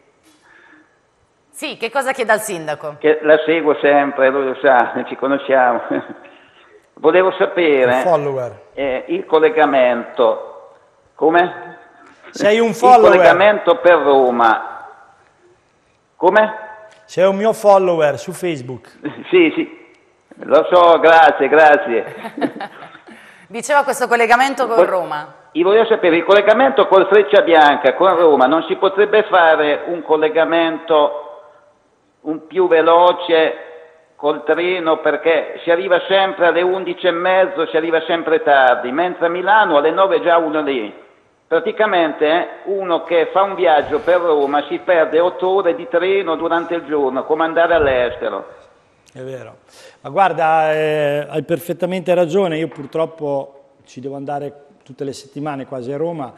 A: sì, che cosa chiede al sindaco? Che
D: la seguo sempre, lui lo sa, ci conosciamo. Volevo sapere il, eh, il collegamento.
B: Come? Sei un follower. Il
D: collegamento per Roma.
B: Come? Sei un mio follower su Facebook.
D: sì, sì. Lo so, grazie, grazie.
A: Diceva questo collegamento con Roma.
D: Io voglio sapere, il collegamento con Freccia Bianca, con Roma, non si potrebbe fare un collegamento un più veloce col treno perché si arriva sempre alle 11 e mezzo, si arriva sempre tardi, mentre a Milano alle 9 è già uno lì. Praticamente eh, uno che fa un viaggio per Roma si perde 8 ore di treno durante il giorno, come andare all'estero.
B: È vero. Ma guarda, eh, hai perfettamente ragione, io purtroppo ci devo andare tutte le settimane quasi a Roma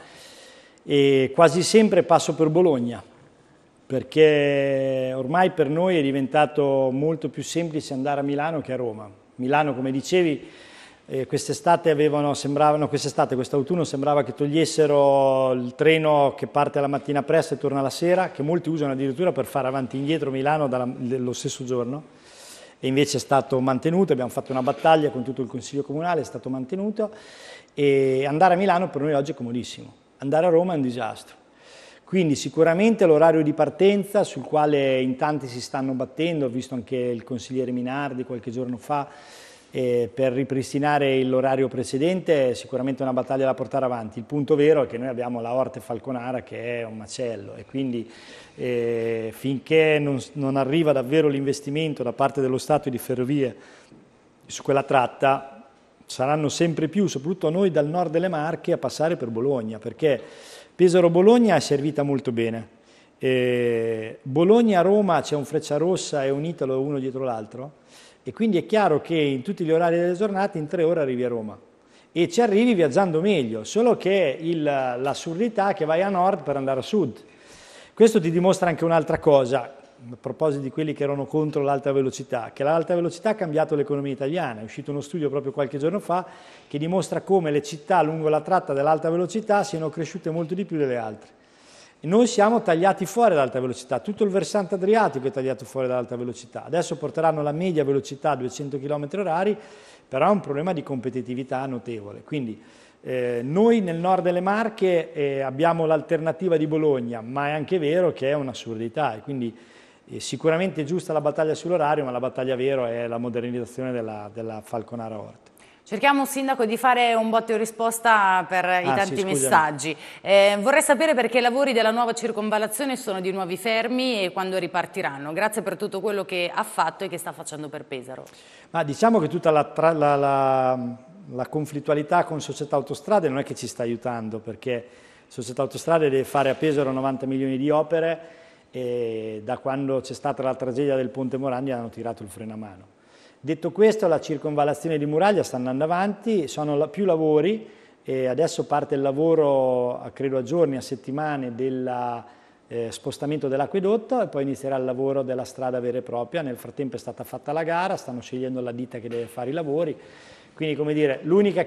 B: e quasi sempre passo per Bologna perché ormai per noi è diventato molto più semplice andare a Milano che a Roma. Milano, come dicevi, eh, quest'estate avevano, sembravano, quest'estate, quest'autunno sembrava che togliessero il treno che parte la mattina presto e torna la sera, che molti usano addirittura per fare avanti e indietro Milano dalla, lo stesso giorno, e invece è stato mantenuto, abbiamo fatto una battaglia con tutto il Consiglio Comunale, è stato mantenuto, e andare a Milano per noi oggi è comodissimo, andare a Roma è un disastro. Quindi sicuramente l'orario di partenza sul quale in tanti si stanno battendo, ho visto anche il consigliere Minardi qualche giorno fa, eh, per ripristinare l'orario precedente è sicuramente una battaglia da portare avanti. Il punto vero è che noi abbiamo la Orte Falconara che è un macello e quindi eh, finché non, non arriva davvero l'investimento da parte dello Stato e di Ferrovie su quella tratta saranno sempre più, soprattutto noi dal nord delle Marche, a passare per Bologna perché Pesaro-Bologna è servita molto bene. Eh, Bologna-Roma c'è un freccia rossa e un Italo uno dietro l'altro e quindi è chiaro che in tutti gli orari delle giornate in tre ore arrivi a Roma e ci arrivi viaggiando meglio, solo che il, l'assurdità che vai a nord per andare a sud. Questo ti dimostra anche un'altra cosa, a proposito di quelli che erano contro l'alta velocità, che l'alta velocità ha cambiato l'economia italiana. È uscito uno studio proprio qualche giorno fa che dimostra come le città lungo la tratta dell'alta velocità siano cresciute molto di più delle altre. E noi siamo tagliati fuori dall'alta velocità, tutto il versante adriatico è tagliato fuori dall'alta velocità. Adesso porteranno la media velocità a 200 km orari, però è un problema di competitività notevole. Quindi, eh, noi nel nord delle Marche eh, abbiamo l'alternativa di Bologna, ma è anche vero che è un'assurdità e quindi e sicuramente è giusta la battaglia sull'orario, ma la battaglia vera è la modernizzazione della, della Falconara Orte.
A: Cerchiamo, Sindaco, di fare un botte o risposta per i ah, tanti sì, messaggi. Eh, vorrei sapere perché i lavori della nuova circonvallazione sono di nuovi fermi e quando ripartiranno. Grazie per tutto quello che ha fatto e che sta facendo per Pesaro.
B: Ma diciamo che tutta la, la, la, la conflittualità con società autostrade non è che ci sta aiutando, perché società autostrade deve fare a Pesaro 90 milioni di opere, e da quando c'è stata la tragedia del Ponte Morandi hanno tirato il freno a mano. Detto questo, la circonvallazione di Muraglia sta andando avanti, sono più lavori, e adesso parte il lavoro, credo a giorni, a settimane, del eh, spostamento dell'acquedotto e poi inizierà il lavoro della strada vera e propria. Nel frattempo è stata fatta la gara, stanno scegliendo la ditta che deve fare i lavori. Quindi, come dire, l'unica,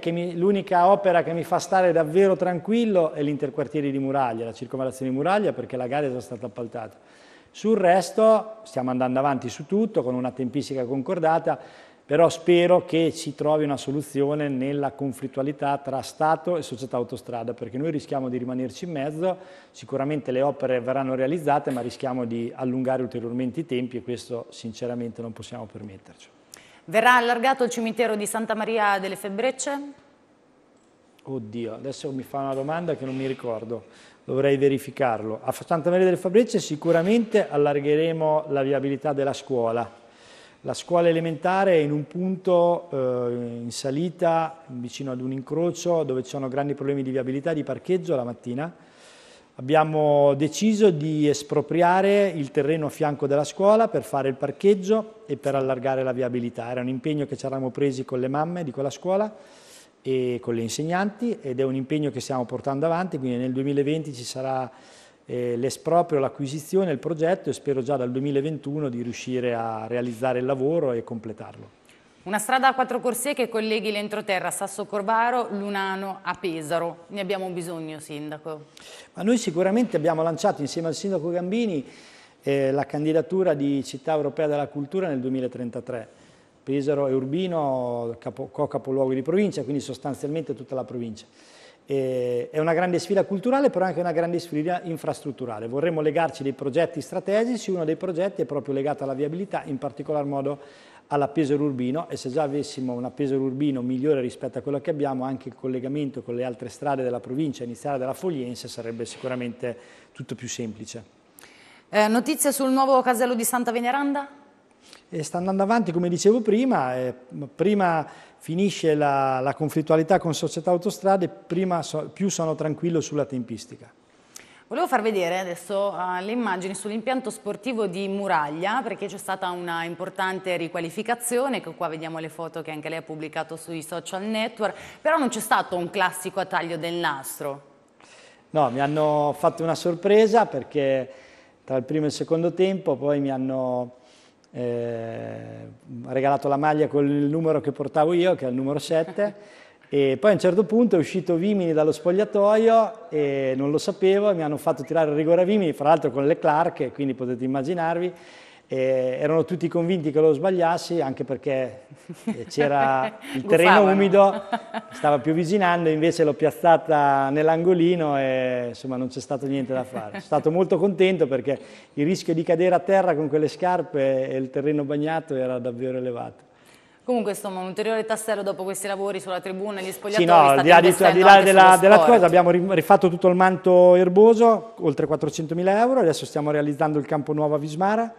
B: opera che mi fa stare davvero tranquillo è l'interquartiere di Muraglia, la circonvallazione di Muraglia, perché la gara è già stata appaltata. Sul resto stiamo andando avanti su tutto con una tempistica concordata, però spero che si trovi una soluzione nella conflittualità tra Stato e società autostrada, perché noi rischiamo di rimanerci in mezzo, sicuramente le opere verranno realizzate, ma rischiamo di allungare ulteriormente i tempi e questo sinceramente non possiamo permetterci.
A: Verrà allargato il cimitero di Santa Maria delle Febbrecce?
B: Oddio, adesso mi fa una domanda che non mi ricordo, dovrei verificarlo. A Santa Maria delle Febrecce sicuramente allargheremo la viabilità della scuola. La scuola elementare è in un punto eh, in salita, vicino ad un incrocio, dove ci sono grandi problemi di viabilità e di parcheggio la mattina, Abbiamo deciso di espropriare il terreno a fianco della scuola per fare il parcheggio e per allargare la viabilità. Era un impegno che ci eravamo presi con le mamme di quella scuola e con le insegnanti ed è un impegno che stiamo portando avanti, quindi nel 2020 ci sarà eh, l'esproprio, l'acquisizione, il progetto e spero già dal 2021 di riuscire a realizzare il lavoro e completarlo.
A: Una strada a quattro corsie che colleghi l'entroterra Sasso Corvaro, Lunano a Pesaro. Ne abbiamo bisogno, Sindaco?
B: Ma noi sicuramente abbiamo lanciato insieme al Sindaco Gambini eh, la candidatura di Città Europea della Cultura nel 2033. Pesaro è Urbino, co-capoluogo di provincia, quindi sostanzialmente tutta la provincia. Eh, è una grande sfida culturale, però anche una grande sfida infrastrutturale. Vorremmo legarci dei progetti strategici, uno dei progetti è proprio legato alla viabilità, in particolar modo alla all'appeso urbino e se già avessimo una appeso urbino migliore rispetto a quella che abbiamo, anche il collegamento con le altre strade della provincia, iniziare dalla Fogliense, sarebbe sicuramente tutto più semplice. Eh, notizie sul
A: nuovo casello di Santa Veneranda?
B: E eh, sta andando avanti, come dicevo prima, eh, prima finisce la, la, conflittualità con società autostrade, prima so, più sono tranquillo sulla tempistica.
A: Volevo far vedere adesso uh, le immagini sull'impianto sportivo di Muraglia perché c'è stata una importante riqualificazione, che qua vediamo le foto che anche lei ha pubblicato sui social network, però non c'è stato un classico a taglio del nastro.
B: No, mi hanno fatto una sorpresa perché tra il primo e il secondo tempo poi mi hanno eh, regalato la maglia con il numero che portavo io, che è il numero 7. E poi a un certo punto è uscito Vimini dallo spogliatoio e non lo sapevo, mi hanno fatto tirare il rigore a Vimini, fra l'altro con le Clark, quindi potete immaginarvi, e erano tutti convinti che lo sbagliassi anche perché eh, c'era il terreno umido, stava più vicinando, invece l'ho piazzata nell'angolino e insomma non c'è stato niente da fare. Sono stato molto contento perché il rischio di cadere a terra con quelle scarpe e il terreno bagnato era davvero elevato.
A: Comunque, insomma, un ulteriore tassello dopo questi lavori sulla tribuna e gli spogliatoi. Sì, no,
B: al di là, di, al di là della, della cosa abbiamo rifatto tutto il manto erboso, oltre 400.000 euro, adesso stiamo realizzando il campo nuovo a Vismara.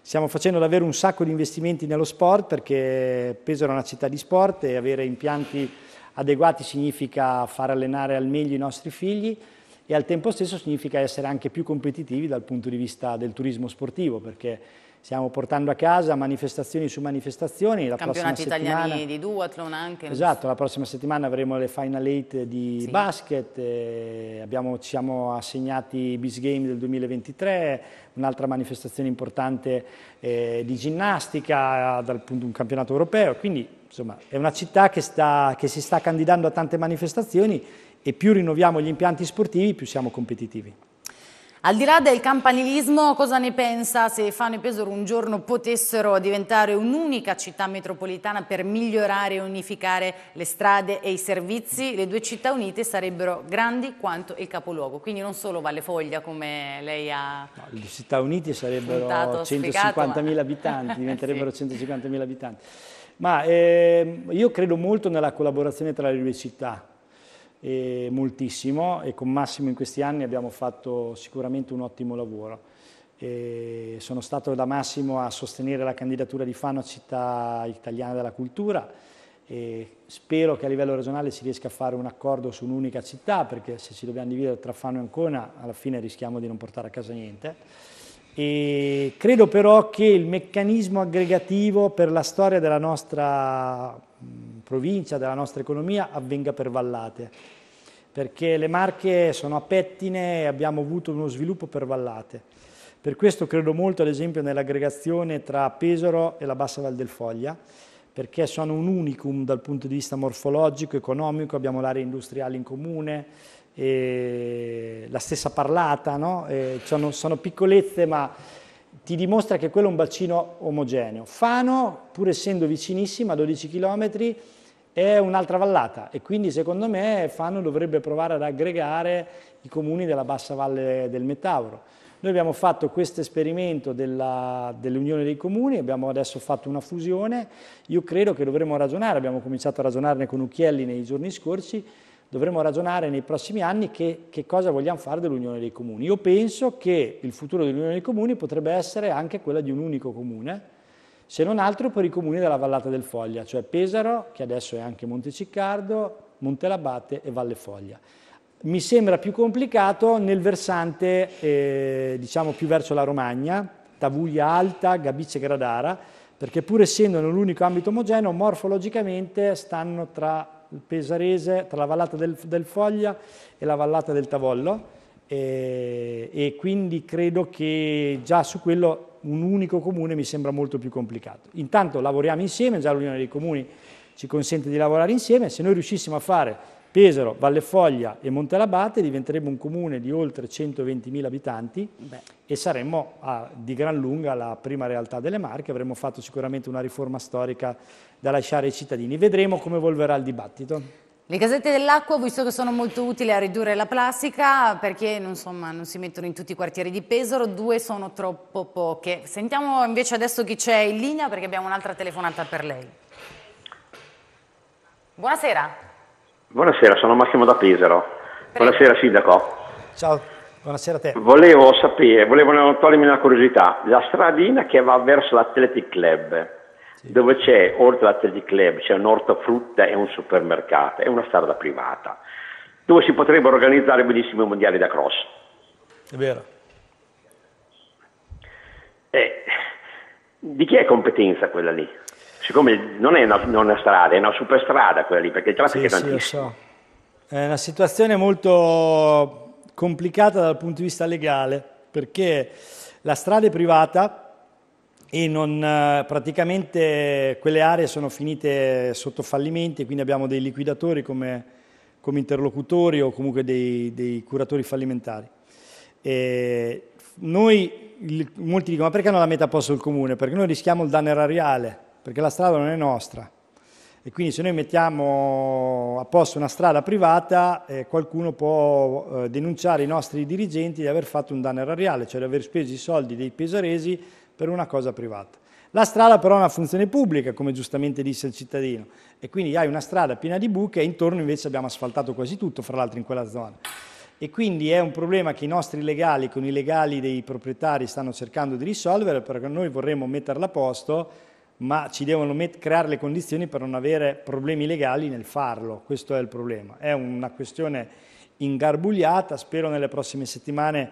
B: Stiamo facendo davvero un sacco di investimenti nello sport perché Pesaro è una città di sport e avere impianti adeguati significa far allenare al meglio i nostri figli e al tempo stesso significa essere anche più competitivi dal punto di vista del turismo sportivo perché stiamo portando a casa manifestazioni su manifestazioni. La Campionati italiani
A: di duathlon anche. Esatto,
B: la prossima settimana avremo le Final Eight di sì. basket, abbiamo, ci siamo assegnati i Beast Game del 2023, un'altra manifestazione importante eh, di ginnastica dal punto un campionato europeo, quindi insomma è una città che, sta, che si sta candidando a tante manifestazioni e più rinnoviamo gli impianti sportivi, più siamo competitivi.
A: Al di là del campanilismo, cosa ne pensa se Fano e Pesaro un giorno potessero diventare un'unica città metropolitana per migliorare e unificare le strade e i servizi? Le due città unite sarebbero grandi quanto il capoluogo, quindi non solo Valle Foglia come lei ha no,
B: Le città unite sarebbero 150.000 ma... abitanti, diventerebbero sì. 150.000 abitanti. Ma eh, io credo molto nella collaborazione tra le due città e moltissimo e con Massimo in questi anni abbiamo fatto sicuramente un ottimo lavoro. E sono stato da Massimo a sostenere la candidatura di Fano a Città Italiana della Cultura e spero che a livello regionale si riesca a fare un accordo su un'unica città perché se ci dobbiamo dividere tra Fano e Ancona alla fine rischiamo di non portare a casa niente. E credo però che il meccanismo aggregativo per la storia della nostra provincia, della nostra economia avvenga per vallate perché le Marche sono a pettine e abbiamo avuto uno sviluppo per vallate. Per questo credo molto ad esempio nell'aggregazione tra Pesaro e la Bassa Val del Foglia, perché sono un unicum dal punto di vista morfologico, economico, abbiamo l'area industriale in comune, la stessa parlata, no? sono, sono piccolezze ma ti dimostra che quello è un bacino omogeneo. Fano, pur essendo vicinissima, a 12 chilometri, è un'altra vallata e quindi secondo me Fano dovrebbe provare ad aggregare i comuni della bassa valle del Metauro. Noi abbiamo fatto questo esperimento dell'Unione dell dei Comuni, abbiamo adesso fatto una fusione, io credo che dovremmo ragionare, abbiamo cominciato a ragionarne con Ucchielli nei giorni scorsi, dovremmo ragionare nei prossimi anni che, che cosa vogliamo fare dell'Unione dei Comuni. Io penso che il futuro dell'Unione dei Comuni potrebbe essere anche quella di un unico comune, se non altro per i comuni della Vallata del Foglia, cioè Pesaro, che adesso è anche Monteciccardo, Montelabate e Valle Foglia. Mi sembra più complicato nel versante, eh, diciamo, più verso la Romagna, Tavuglia Alta, Gabice Gradara, perché pur essendo nell'unico ambito omogeneo, morfologicamente stanno tra il Pesarese, tra la Vallata del, del Foglia e la Vallata del Tavollo, eh, e quindi credo che già su quello un unico comune mi sembra molto più complicato. Intanto lavoriamo insieme, già l'Unione dei Comuni ci consente di lavorare insieme, se noi riuscissimo a fare Pesaro, Valle Foglia e Montelabate diventeremo un comune di oltre 120.000 abitanti Beh. e saremmo a, di gran lunga la prima realtà delle Marche, avremmo fatto sicuramente una riforma storica da lasciare ai cittadini. Vedremo come evolverà il dibattito.
A: Le casette dell'acqua visto che sono molto utili a ridurre la plastica perché insomma, non si mettono in tutti i quartieri di Pesaro, due sono troppo poche. Sentiamo invece adesso chi c'è in linea perché abbiamo un'altra telefonata per lei. Buonasera.
D: Buonasera, sono Massimo da Pesaro. Prego. Buonasera Sindaco.
B: Ciao, buonasera a te. Volevo
D: sapere, volevo togliermi una curiosità, la stradina che va verso l'Athletic Club, sì. dove c'è, oltre all'Athletic Club, c'è un'ortofrutta e un supermercato, è una strada privata, dove si potrebbero organizzare benissimo i mondiali da cross. È vero. E, eh, di chi è competenza quella lì? Siccome non è una, non una strada, è una superstrada quella lì, perché il traffico sì, è tantissimo.
B: Sì, so. È una situazione molto complicata dal punto di vista legale, perché la strada è privata, e non, eh, praticamente quelle aree sono finite sotto fallimenti, quindi abbiamo dei liquidatori come, come interlocutori o comunque dei, dei curatori fallimentari. E noi, molti dicono, ma perché non la mette a posto il comune? Perché noi rischiamo il danno erariale, perché la strada non è nostra. E quindi se noi mettiamo a posto una strada privata, eh, qualcuno può eh, denunciare i nostri dirigenti di aver fatto un danno erariale, cioè di aver speso i soldi dei pesaresi per una cosa privata. La strada però ha una funzione pubblica, come giustamente disse il cittadino, e quindi hai una strada piena di buche e intorno invece abbiamo asfaltato quasi tutto, fra l'altro in quella zona. E quindi è un problema che i nostri legali con i legali dei proprietari stanno cercando di risolvere perché noi vorremmo metterla a posto, ma ci devono creare le condizioni per non avere problemi legali nel farlo. Questo è il problema. È una questione ingarbugliata, spero nelle prossime settimane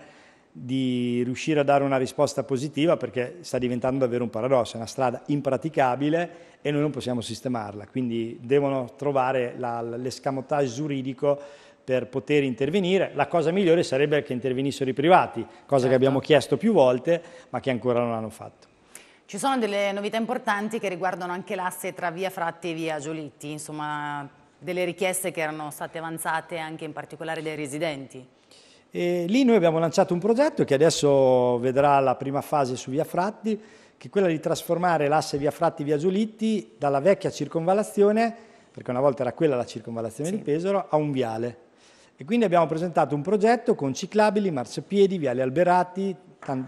B: di riuscire a dare una risposta positiva perché sta diventando davvero un paradosso, è una strada impraticabile e noi non possiamo sistemarla, quindi devono trovare la, l'escamotage giuridico per poter intervenire. La cosa migliore sarebbe che intervenissero i privati, cosa certo. che abbiamo chiesto più volte ma che ancora non hanno fatto.
A: Ci sono delle novità importanti che riguardano anche l'asse tra via Fratti e via Giolitti, insomma delle richieste che erano state avanzate anche in particolare dai residenti.
B: E lì noi abbiamo lanciato un progetto che adesso vedrà la prima fase su Via Fratti, che è quella di trasformare l'asse Via Fratti-Via Giolitti dalla vecchia circonvallazione, perché una volta era quella la circonvallazione sì. di Pesaro, a un viale. E quindi abbiamo presentato un progetto con ciclabili, marciapiedi, viali alberati,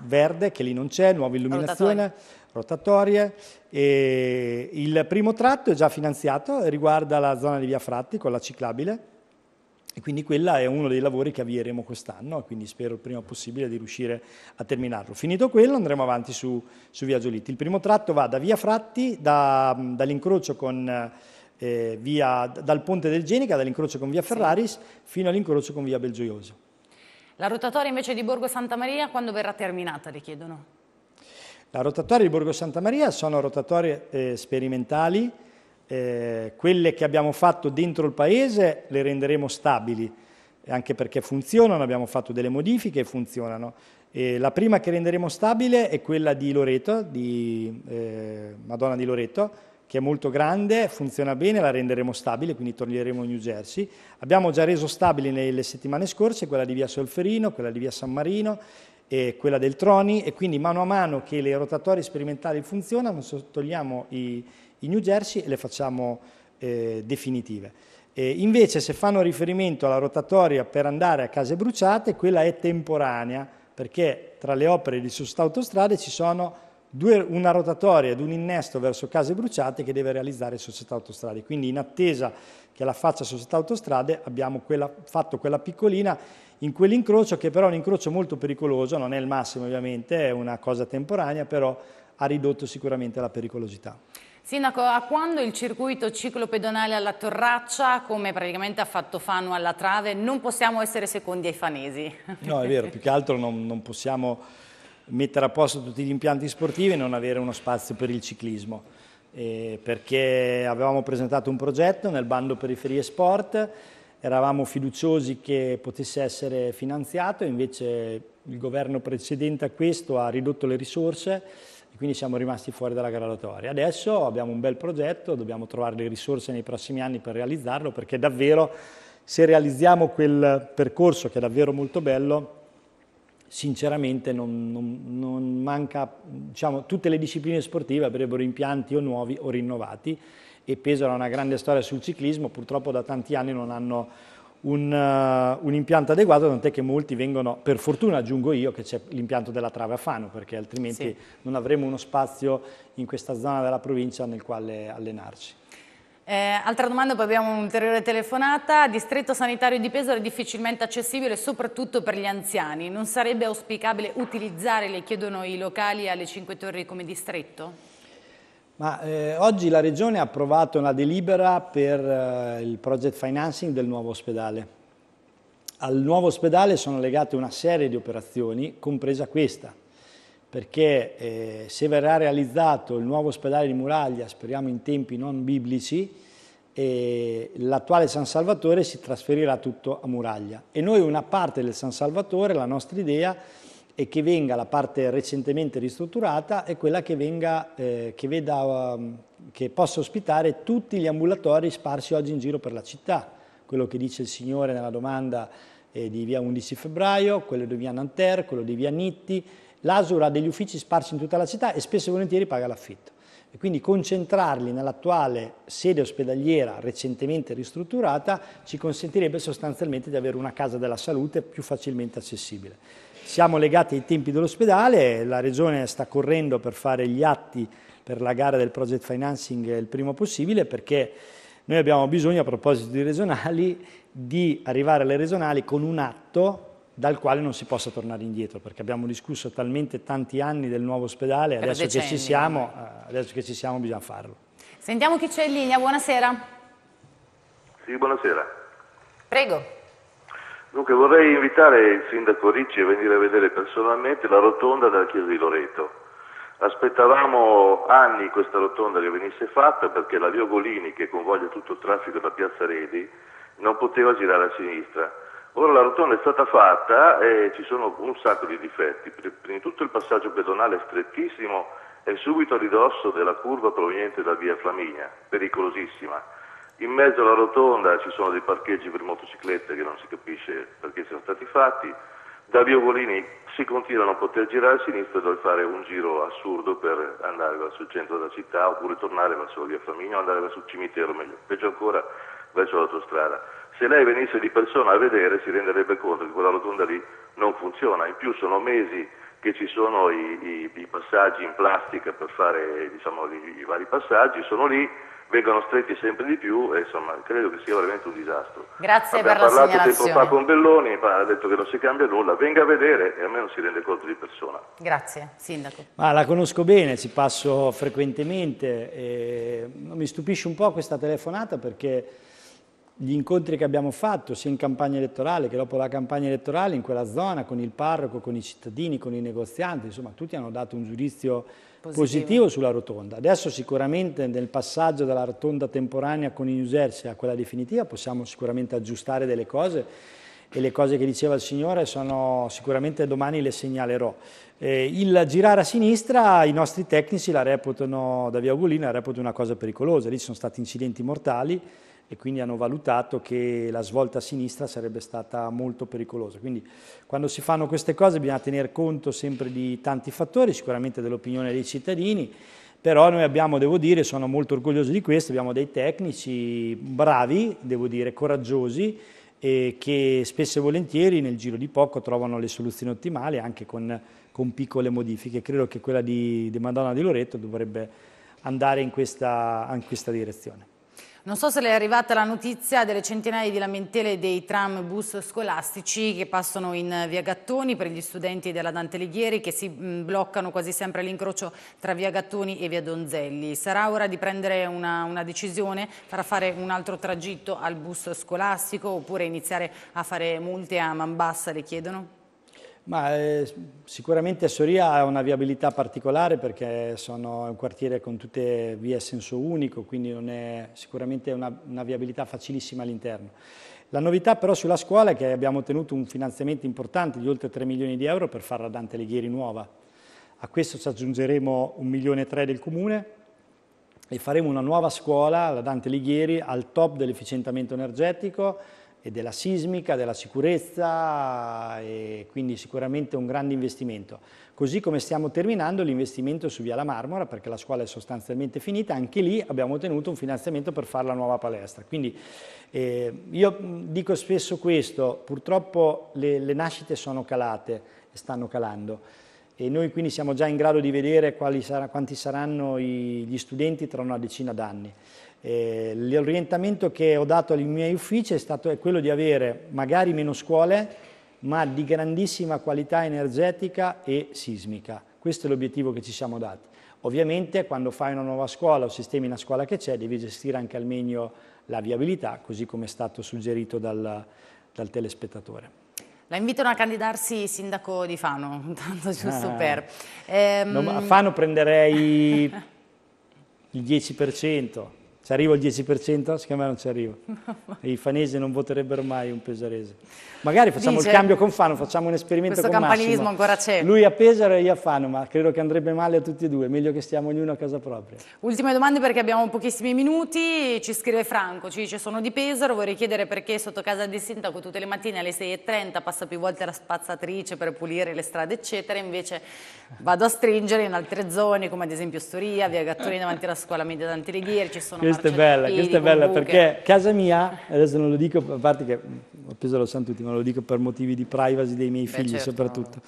B: verde che lì non c'è, nuova illuminazione, rotatorie. rotatorie il primo tratto è già finanziato, riguarda la zona di Via Fratti con la ciclabile e quindi quella è uno dei lavori che avvieremo quest'anno, quindi spero il prima possibile di riuscire a terminarlo. Finito quello andremo avanti su, su Via Giolitti. Il primo tratto va da Via Fratti, da, dall'incrocio con... Eh, via, dal ponte del Genica, dall'incrocio con via Ferraris sì. fino all'incrocio con via Belgioioso.
A: La rotatoria invece di Borgo Santa Maria quando verrà terminata, le chiedono?
B: La rotatoria di Borgo Santa Maria sono rotatorie eh, sperimentali eh, quelle che abbiamo fatto dentro il Paese le renderemo stabili, anche perché funzionano, abbiamo fatto delle modifiche e funzionano. E la prima che renderemo stabile è quella di Loreto, di eh, Madonna di Loreto, che è molto grande, funziona bene, la renderemo stabile, quindi toglieremo in New Jersey. Abbiamo già reso stabili nelle settimane scorse quella di Via Solferino, quella di Via San Marino e quella del Troni e quindi mano a mano che le rotatorie sperimentali funzionano, togliamo i, in New Jersey e le facciamo eh, definitive. E invece se fanno riferimento alla rotatoria per andare a Case Bruciate, quella è temporanea, perché tra le opere di Sust Autostrade ci sono due, una rotatoria ed un innesto verso Case Bruciate che deve realizzare Società Autostrade. Quindi in attesa che la faccia Società Autostrade abbiamo quella, fatto quella piccolina in quell'incrocio che però è un incrocio molto pericoloso, non è il massimo ovviamente, è una cosa temporanea, però ha ridotto sicuramente la pericolosità.
A: Sindaco, a quando il circuito ciclopedonale alla Torraccia, come praticamente ha fatto Fano alla Trave, non possiamo essere secondi ai fanesi?
B: No, è vero, più che altro non, non possiamo mettere a posto tutti gli impianti sportivi e non avere uno spazio per il ciclismo. Eh, perché avevamo presentato un progetto nel bando Periferie Sport, eravamo fiduciosi che potesse essere finanziato, invece il governo precedente a questo ha ridotto le risorse quindi siamo rimasti fuori dalla graduatoria. Adesso abbiamo un bel progetto, dobbiamo trovare le risorse nei prossimi anni per realizzarlo, perché davvero se realizziamo quel percorso che è davvero molto bello, sinceramente non, non, non manca, diciamo, tutte le discipline sportive avrebbero impianti o nuovi o rinnovati e Pesaro ha una grande storia sul ciclismo, purtroppo da tanti anni non hanno un, uh, un, impianto adeguato, tant'è che molti vengono, per fortuna aggiungo io che c'è l'impianto della trave a Fano, perché altrimenti sì. non avremo uno spazio in questa zona della provincia nel quale allenarci.
A: Eh, altra domanda, poi abbiamo un'ulteriore telefonata. Distretto sanitario di Pesaro è difficilmente accessibile, soprattutto per gli anziani. Non sarebbe auspicabile utilizzare, le chiedono i locali, alle Cinque Torri come distretto?
B: Ma, eh, oggi la Regione ha approvato una delibera per eh, il project financing del nuovo ospedale. Al nuovo ospedale sono legate una serie di operazioni, compresa questa, perché eh, se verrà realizzato il nuovo ospedale di Muraglia, speriamo in tempi non biblici, eh, l'attuale San Salvatore si trasferirà tutto a Muraglia e noi una parte del San Salvatore, la nostra idea, e che venga la parte recentemente ristrutturata è quella che, venga, eh, che, veda, um, che possa ospitare tutti gli ambulatori sparsi oggi in giro per la città. Quello che dice il signore nella domanda eh, di via 11 febbraio, quello di via Nanterre, quello di via Nitti, l'Asura ha degli uffici sparsi in tutta la città e spesso e volentieri paga l'affitto. E quindi concentrarli nell'attuale sede ospedaliera recentemente ristrutturata ci consentirebbe sostanzialmente di avere una casa della salute più facilmente accessibile. Siamo legati ai tempi dell'ospedale, la Regione sta correndo per fare gli atti per la gara del project financing il prima possibile perché noi abbiamo bisogno, a proposito di regionali, di arrivare alle regionali con un atto dal quale non si possa tornare indietro, perché abbiamo discusso talmente tanti anni del nuovo ospedale, adesso che, ci siamo, eh, adesso che ci siamo bisogna farlo.
A: Sentiamo chi c'è in linea, buonasera.
B: Sì, buonasera. Prego. Dunque vorrei
E: invitare il sindaco Ricci a venire a vedere personalmente la rotonda della chiesa di Loreto. Aspettavamo anni questa rotonda che venisse fatta perché la Via Golini, che convoglia tutto il traffico da Piazza Redi, non poteva girare a sinistra. Ora la rotonda è stata fatta e ci sono un sacco di difetti. Prima di tutto il passaggio pedonale è strettissimo e subito a ridosso della curva proveniente da Via Flaminia, pericolosissima. In mezzo alla rotonda ci sono dei parcheggi per motociclette che non si capisce perché siano stati fatti. Da Viogolini si continua a non poter girare a sinistra e dove fare un giro assurdo per andare verso il centro della città oppure tornare verso via Famiglia o andare verso il cimitero, meglio, peggio ancora verso l'autostrada. Se lei venisse di persona a vedere si renderebbe conto che quella rotonda lì non funziona. In più sono mesi che ci sono i, i, i passaggi in plastica per fare diciamo, i, i vari passaggi, sono lì vengono stretti sempre di più e insomma credo che sia veramente un disastro. Grazie Abbiamo per la parlato tempo fa con Belloni, ha detto che non si cambia nulla, venga a vedere e almeno si rende conto di persona.
A: Grazie Sindaco.
B: Ma la conosco bene, ci passo frequentemente, mi stupisce un po' questa telefonata perché gli incontri che abbiamo fatto sia in campagna elettorale che dopo la campagna elettorale in quella zona con il parroco, con i cittadini, con i negozianti, insomma tutti hanno dato un giudizio positivo, positivo sulla rotonda. Adesso sicuramente nel passaggio dalla rotonda temporanea con i New Jersey a quella definitiva possiamo sicuramente aggiustare delle cose e le cose che diceva il Signore sono sicuramente domani le segnalerò. Eh, il girare a sinistra i nostri tecnici la reputano, da Via Ugolina, la reputano una cosa pericolosa, lì ci sono stati incidenti mortali e quindi hanno valutato che la svolta a sinistra sarebbe stata molto pericolosa. Quindi quando si fanno queste cose bisogna tener conto sempre di tanti fattori, sicuramente dell'opinione dei cittadini, però noi abbiamo, devo dire, sono molto orgoglioso di questo, abbiamo dei tecnici bravi, devo dire, coraggiosi, e che spesso e volentieri nel giro di poco trovano le soluzioni ottimali anche con, con piccole modifiche. Credo che quella di, di Madonna di Loreto dovrebbe andare in questa, in questa direzione.
A: Non so se le è arrivata la notizia delle centinaia di lamentele dei tram bus scolastici che passano in via Gattoni per gli studenti della Dante Alighieri che si mm, bloccano quasi sempre all'incrocio tra via Gattoni e via Donzelli. Sarà ora di prendere una, una decisione, farà fare un altro tragitto al bus scolastico oppure iniziare a fare multe a man bassa, le chiedono?
B: Ma, eh, sicuramente Soria ha una viabilità particolare perché sono un quartiere con tutte vie a senso unico, quindi non è sicuramente una, una viabilità facilissima all'interno. La novità però sulla scuola è che abbiamo ottenuto un finanziamento importante di oltre 3 milioni di euro per farla Dante Alighieri nuova. A questo ci aggiungeremo 1 milione e 3 del comune e faremo una nuova scuola, la Dante Alighieri, al top dell'efficientamento energetico, e della sismica, della sicurezza e quindi sicuramente un grande investimento. Così come stiamo terminando l'investimento su Via La Marmora perché la scuola è sostanzialmente finita, anche lì abbiamo ottenuto un finanziamento per fare la nuova palestra. Quindi eh, io dico spesso questo, purtroppo le, le nascite sono calate e stanno calando e noi quindi siamo già in grado di vedere sar quanti saranno i, gli studenti tra una decina d'anni. Eh, l'orientamento che ho dato ai miei uffici è stato è quello di avere magari meno scuole, ma di grandissima qualità energetica e sismica. Questo è l'obiettivo che ci siamo dati. Ovviamente quando fai una nuova scuola o sistemi una scuola che c'è, devi gestire anche al meglio la viabilità, così come è stato suggerito dal, dal telespettatore.
A: La invitano a candidarsi sindaco di Fano, tanto giusto ah, per... Ehm... No, a Fano
B: prenderei il 10%. Ci arrivo il 10%? Secondo me non ci arrivo. I fanesi non voterebbero mai un pesarese. Magari facciamo Dice, il cambio con Fano, facciamo un esperimento con Massimo. Questo campanilismo ancora c'è. Lui a Pesaro e io a Fano, ma credo che andrebbe male a tutti e due. Meglio che stiamo ognuno a casa propria.
A: Ultime domande perché abbiamo pochissimi minuti. Ci scrive Franco, ci dice sono di Pesaro, vorrei chiedere perché sotto casa del sindaco tutte le mattine alle 6.30 passa più volte la spazzatrice per pulire le strade eccetera. Invece vado a stringere in altre zone come ad esempio Storia, Via Gattorino davanti alla scuola media Dante Alighieri. Ci sono cioè, questa è bella, questa è bella perché
B: casa mia, adesso non lo dico, a parte che ho preso lo sanno tutti, ma lo dico per motivi di privacy dei miei figli certo. soprattutto.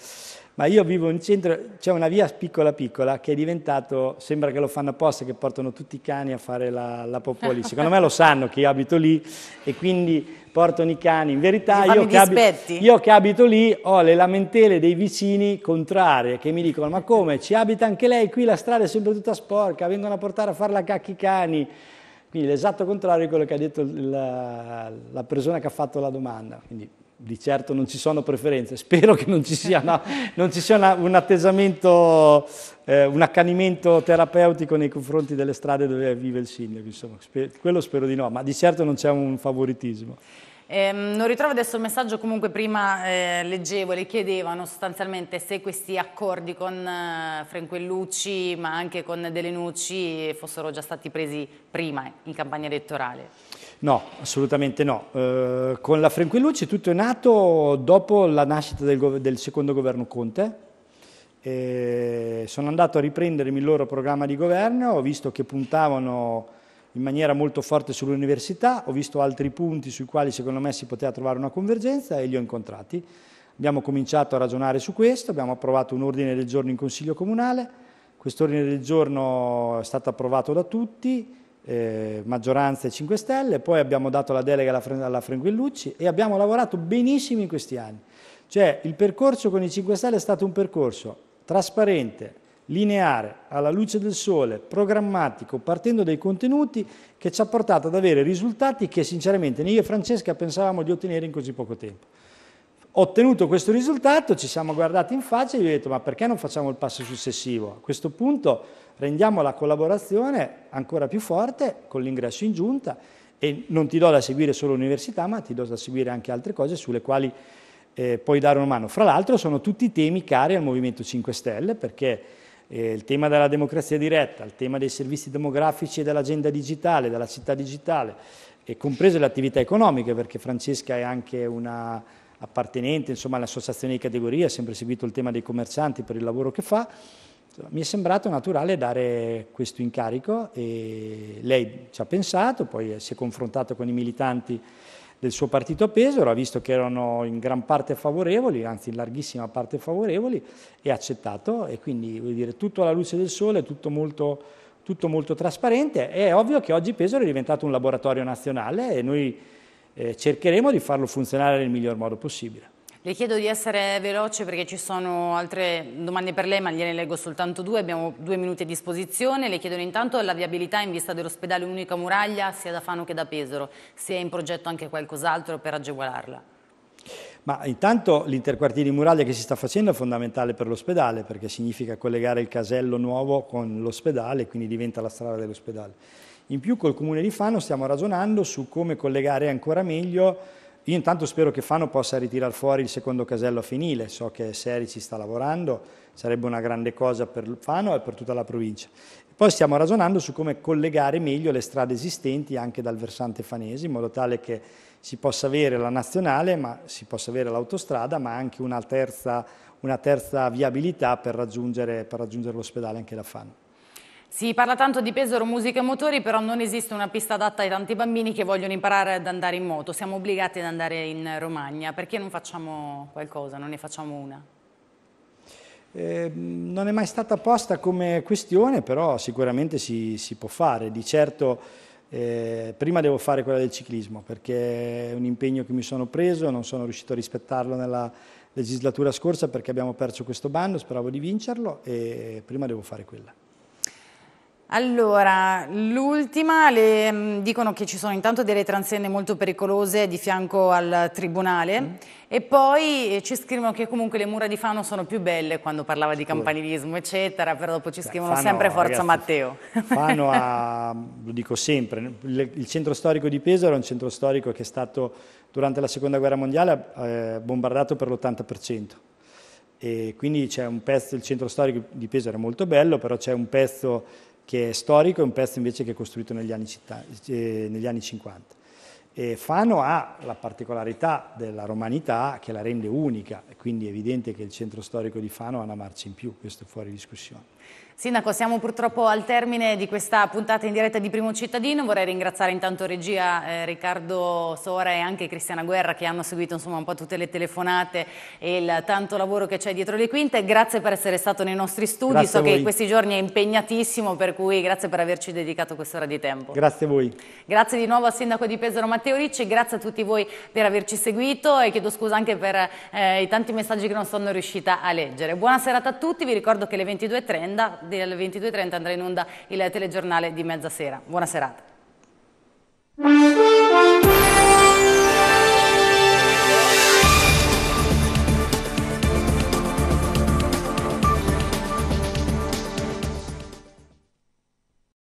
B: Ma io vivo in centro, c'è una via piccola piccola che è diventato, sembra che lo fanno apposta, che portano tutti i cani a fare la, la popoli. Secondo me lo sanno che io abito lì e quindi portano i cani. In verità io che, abito, io che, abito lì ho le lamentele dei vicini contrarie che mi dicono ma come ci abita anche lei qui la strada è sempre tutta sporca, vengono a portare a fare la cacchi i cani. Quindi l'esatto contrario di quello che ha detto la, la, persona che ha fatto la domanda. Quindi di certo non ci sono preferenze, spero che non ci sia, no, non ci sia una, un attesamento, eh, un accanimento terapeutico nei confronti delle strade dove vive il sindaco, insomma, sper quello spero di no, ma di certo non c'è un favoritismo.
A: Eh, non ritrovo adesso il messaggio, comunque prima eh, leggevo le chiedevano sostanzialmente se questi accordi con eh, Franquellucci ma anche con Delenucci fossero già stati presi prima in campagna elettorale.
B: No, assolutamente no. Eh, con la Franquellucci tutto è nato dopo la nascita del, del secondo governo Conte, eh, sono andato a riprendermi il loro programma di governo, ho visto che puntavano in maniera molto forte sull'università, ho visto altri punti sui quali secondo me si poteva trovare una convergenza e li ho incontrati. Abbiamo cominciato a ragionare su questo, abbiamo approvato un ordine del giorno in Consiglio Comunale, quest'ordine del giorno è stato approvato da tutti, eh, maggioranza e 5 Stelle, poi abbiamo dato la delega alla, alla Frenguellucci e abbiamo lavorato benissimo in questi anni. Cioè il percorso con i 5 Stelle è stato un percorso trasparente, lineare, alla luce del sole, programmatico, partendo dai contenuti che ci ha portato ad avere risultati che sinceramente né io e Francesca pensavamo di ottenere in così poco tempo. Ottenuto questo risultato ci siamo guardati in faccia e gli ho detto ma perché non facciamo il passo successivo? A questo punto rendiamo la collaborazione ancora più forte con l'ingresso in giunta e non ti do da seguire solo l'università ma ti do da seguire anche altre cose sulle quali eh, puoi dare una mano. Fra l'altro sono tutti temi cari al Movimento 5 Stelle perché eh, il tema della democrazia diretta, il tema dei servizi demografici e dell'agenda digitale, della città digitale, e comprese le attività economiche, perché Francesca è anche una appartenente all'associazione di categoria, ha sempre seguito il tema dei commercianti per il lavoro che fa, mi è sembrato naturale dare questo incarico e lei ci ha pensato, poi si è confrontato con i militanti del suo partito a Pesaro, ha visto che erano in gran parte favorevoli, anzi in larghissima parte favorevoli, e ha accettato e quindi vuol dire tutto alla luce del sole, tutto molto, tutto molto trasparente. È ovvio che oggi Pesaro è diventato un laboratorio nazionale e noi eh, cercheremo di farlo funzionare nel miglior modo possibile.
A: Le chiedo di essere veloce perché ci sono altre domande per lei, ma gliene leggo soltanto due, abbiamo due minuti a disposizione. Le chiedono intanto la viabilità in vista dell'ospedale Unica Muraglia, sia da Fano che da Pesaro, se è in progetto anche qualcos'altro per agevolarla.
B: Ma intanto l'interquartiere di muraglia che si sta facendo è fondamentale per l'ospedale perché significa collegare il casello nuovo con l'ospedale quindi diventa la strada dell'ospedale. In più col comune di Fano stiamo ragionando su come collegare ancora meglio io intanto spero che Fano possa ritirare fuori il secondo casello a Finile, so che Seri ci sta lavorando, sarebbe una grande cosa per Fano e per tutta la provincia. Poi stiamo ragionando su come collegare meglio le strade esistenti anche dal versante fanese, in modo tale che si possa avere la nazionale, ma si possa avere l'autostrada, ma anche una terza, una terza, viabilità per raggiungere, per raggiungere l'ospedale anche da Fano.
A: Si parla tanto di Pesaro, musica e motori, però non esiste una pista adatta ai tanti bambini che vogliono imparare ad andare in moto. Siamo obbligati ad andare in Romagna. Perché non facciamo qualcosa, non ne facciamo una?
B: Eh, non è mai stata posta come questione, però sicuramente si, si può fare. Di certo, eh, prima devo fare quella del ciclismo, perché è un impegno che mi sono preso, non sono riuscito a rispettarlo nella legislatura scorsa perché abbiamo perso questo bando, speravo di vincerlo e prima devo fare quella.
A: Allora, l'ultima, mm, dicono che ci sono intanto delle transenne molto pericolose di fianco al tribunale mm. e poi eh, ci scrivono che comunque le mura di Fano sono più belle quando parlava di campanilismo eccetera, però dopo ci scrivono Fano, sempre Forza ragazzi, Matteo.
B: Fano ha, lo dico sempre, il centro storico di Pesaro è un centro storico che è stato durante la seconda guerra mondiale eh, bombardato per l'80%. E quindi c'è un pezzo, il centro storico di Pesaro è molto bello, però c'è un pezzo che è storico, è un pezzo invece che è costruito negli anni, città, eh, negli anni 50. E Fano ha la particolarità della romanità che la rende unica, quindi è evidente che il centro storico di Fano ha una marcia in più, questo è fuori discussione.
A: Sindaco, siamo purtroppo al termine di questa puntata in diretta di Primo Cittadino. Vorrei ringraziare intanto regia eh, Riccardo Sora e anche Cristiana Guerra che hanno seguito insomma, un po' tutte le telefonate e il tanto lavoro che c'è dietro le quinte. Grazie per essere stato nei nostri studi. Grazie so che in questi giorni è impegnatissimo, per cui grazie per averci dedicato quest'ora di tempo. Grazie a voi. Grazie di nuovo al sindaco di Pesaro Matteo Ricci, grazie a tutti voi per averci seguito e chiedo scusa anche per eh, i tanti messaggi che non sono riuscita a leggere. Buona serata a tutti, vi ricordo che le 22.30 del 22.30 andrà in onda il telegiornale di mezzasera. Buona
C: serata.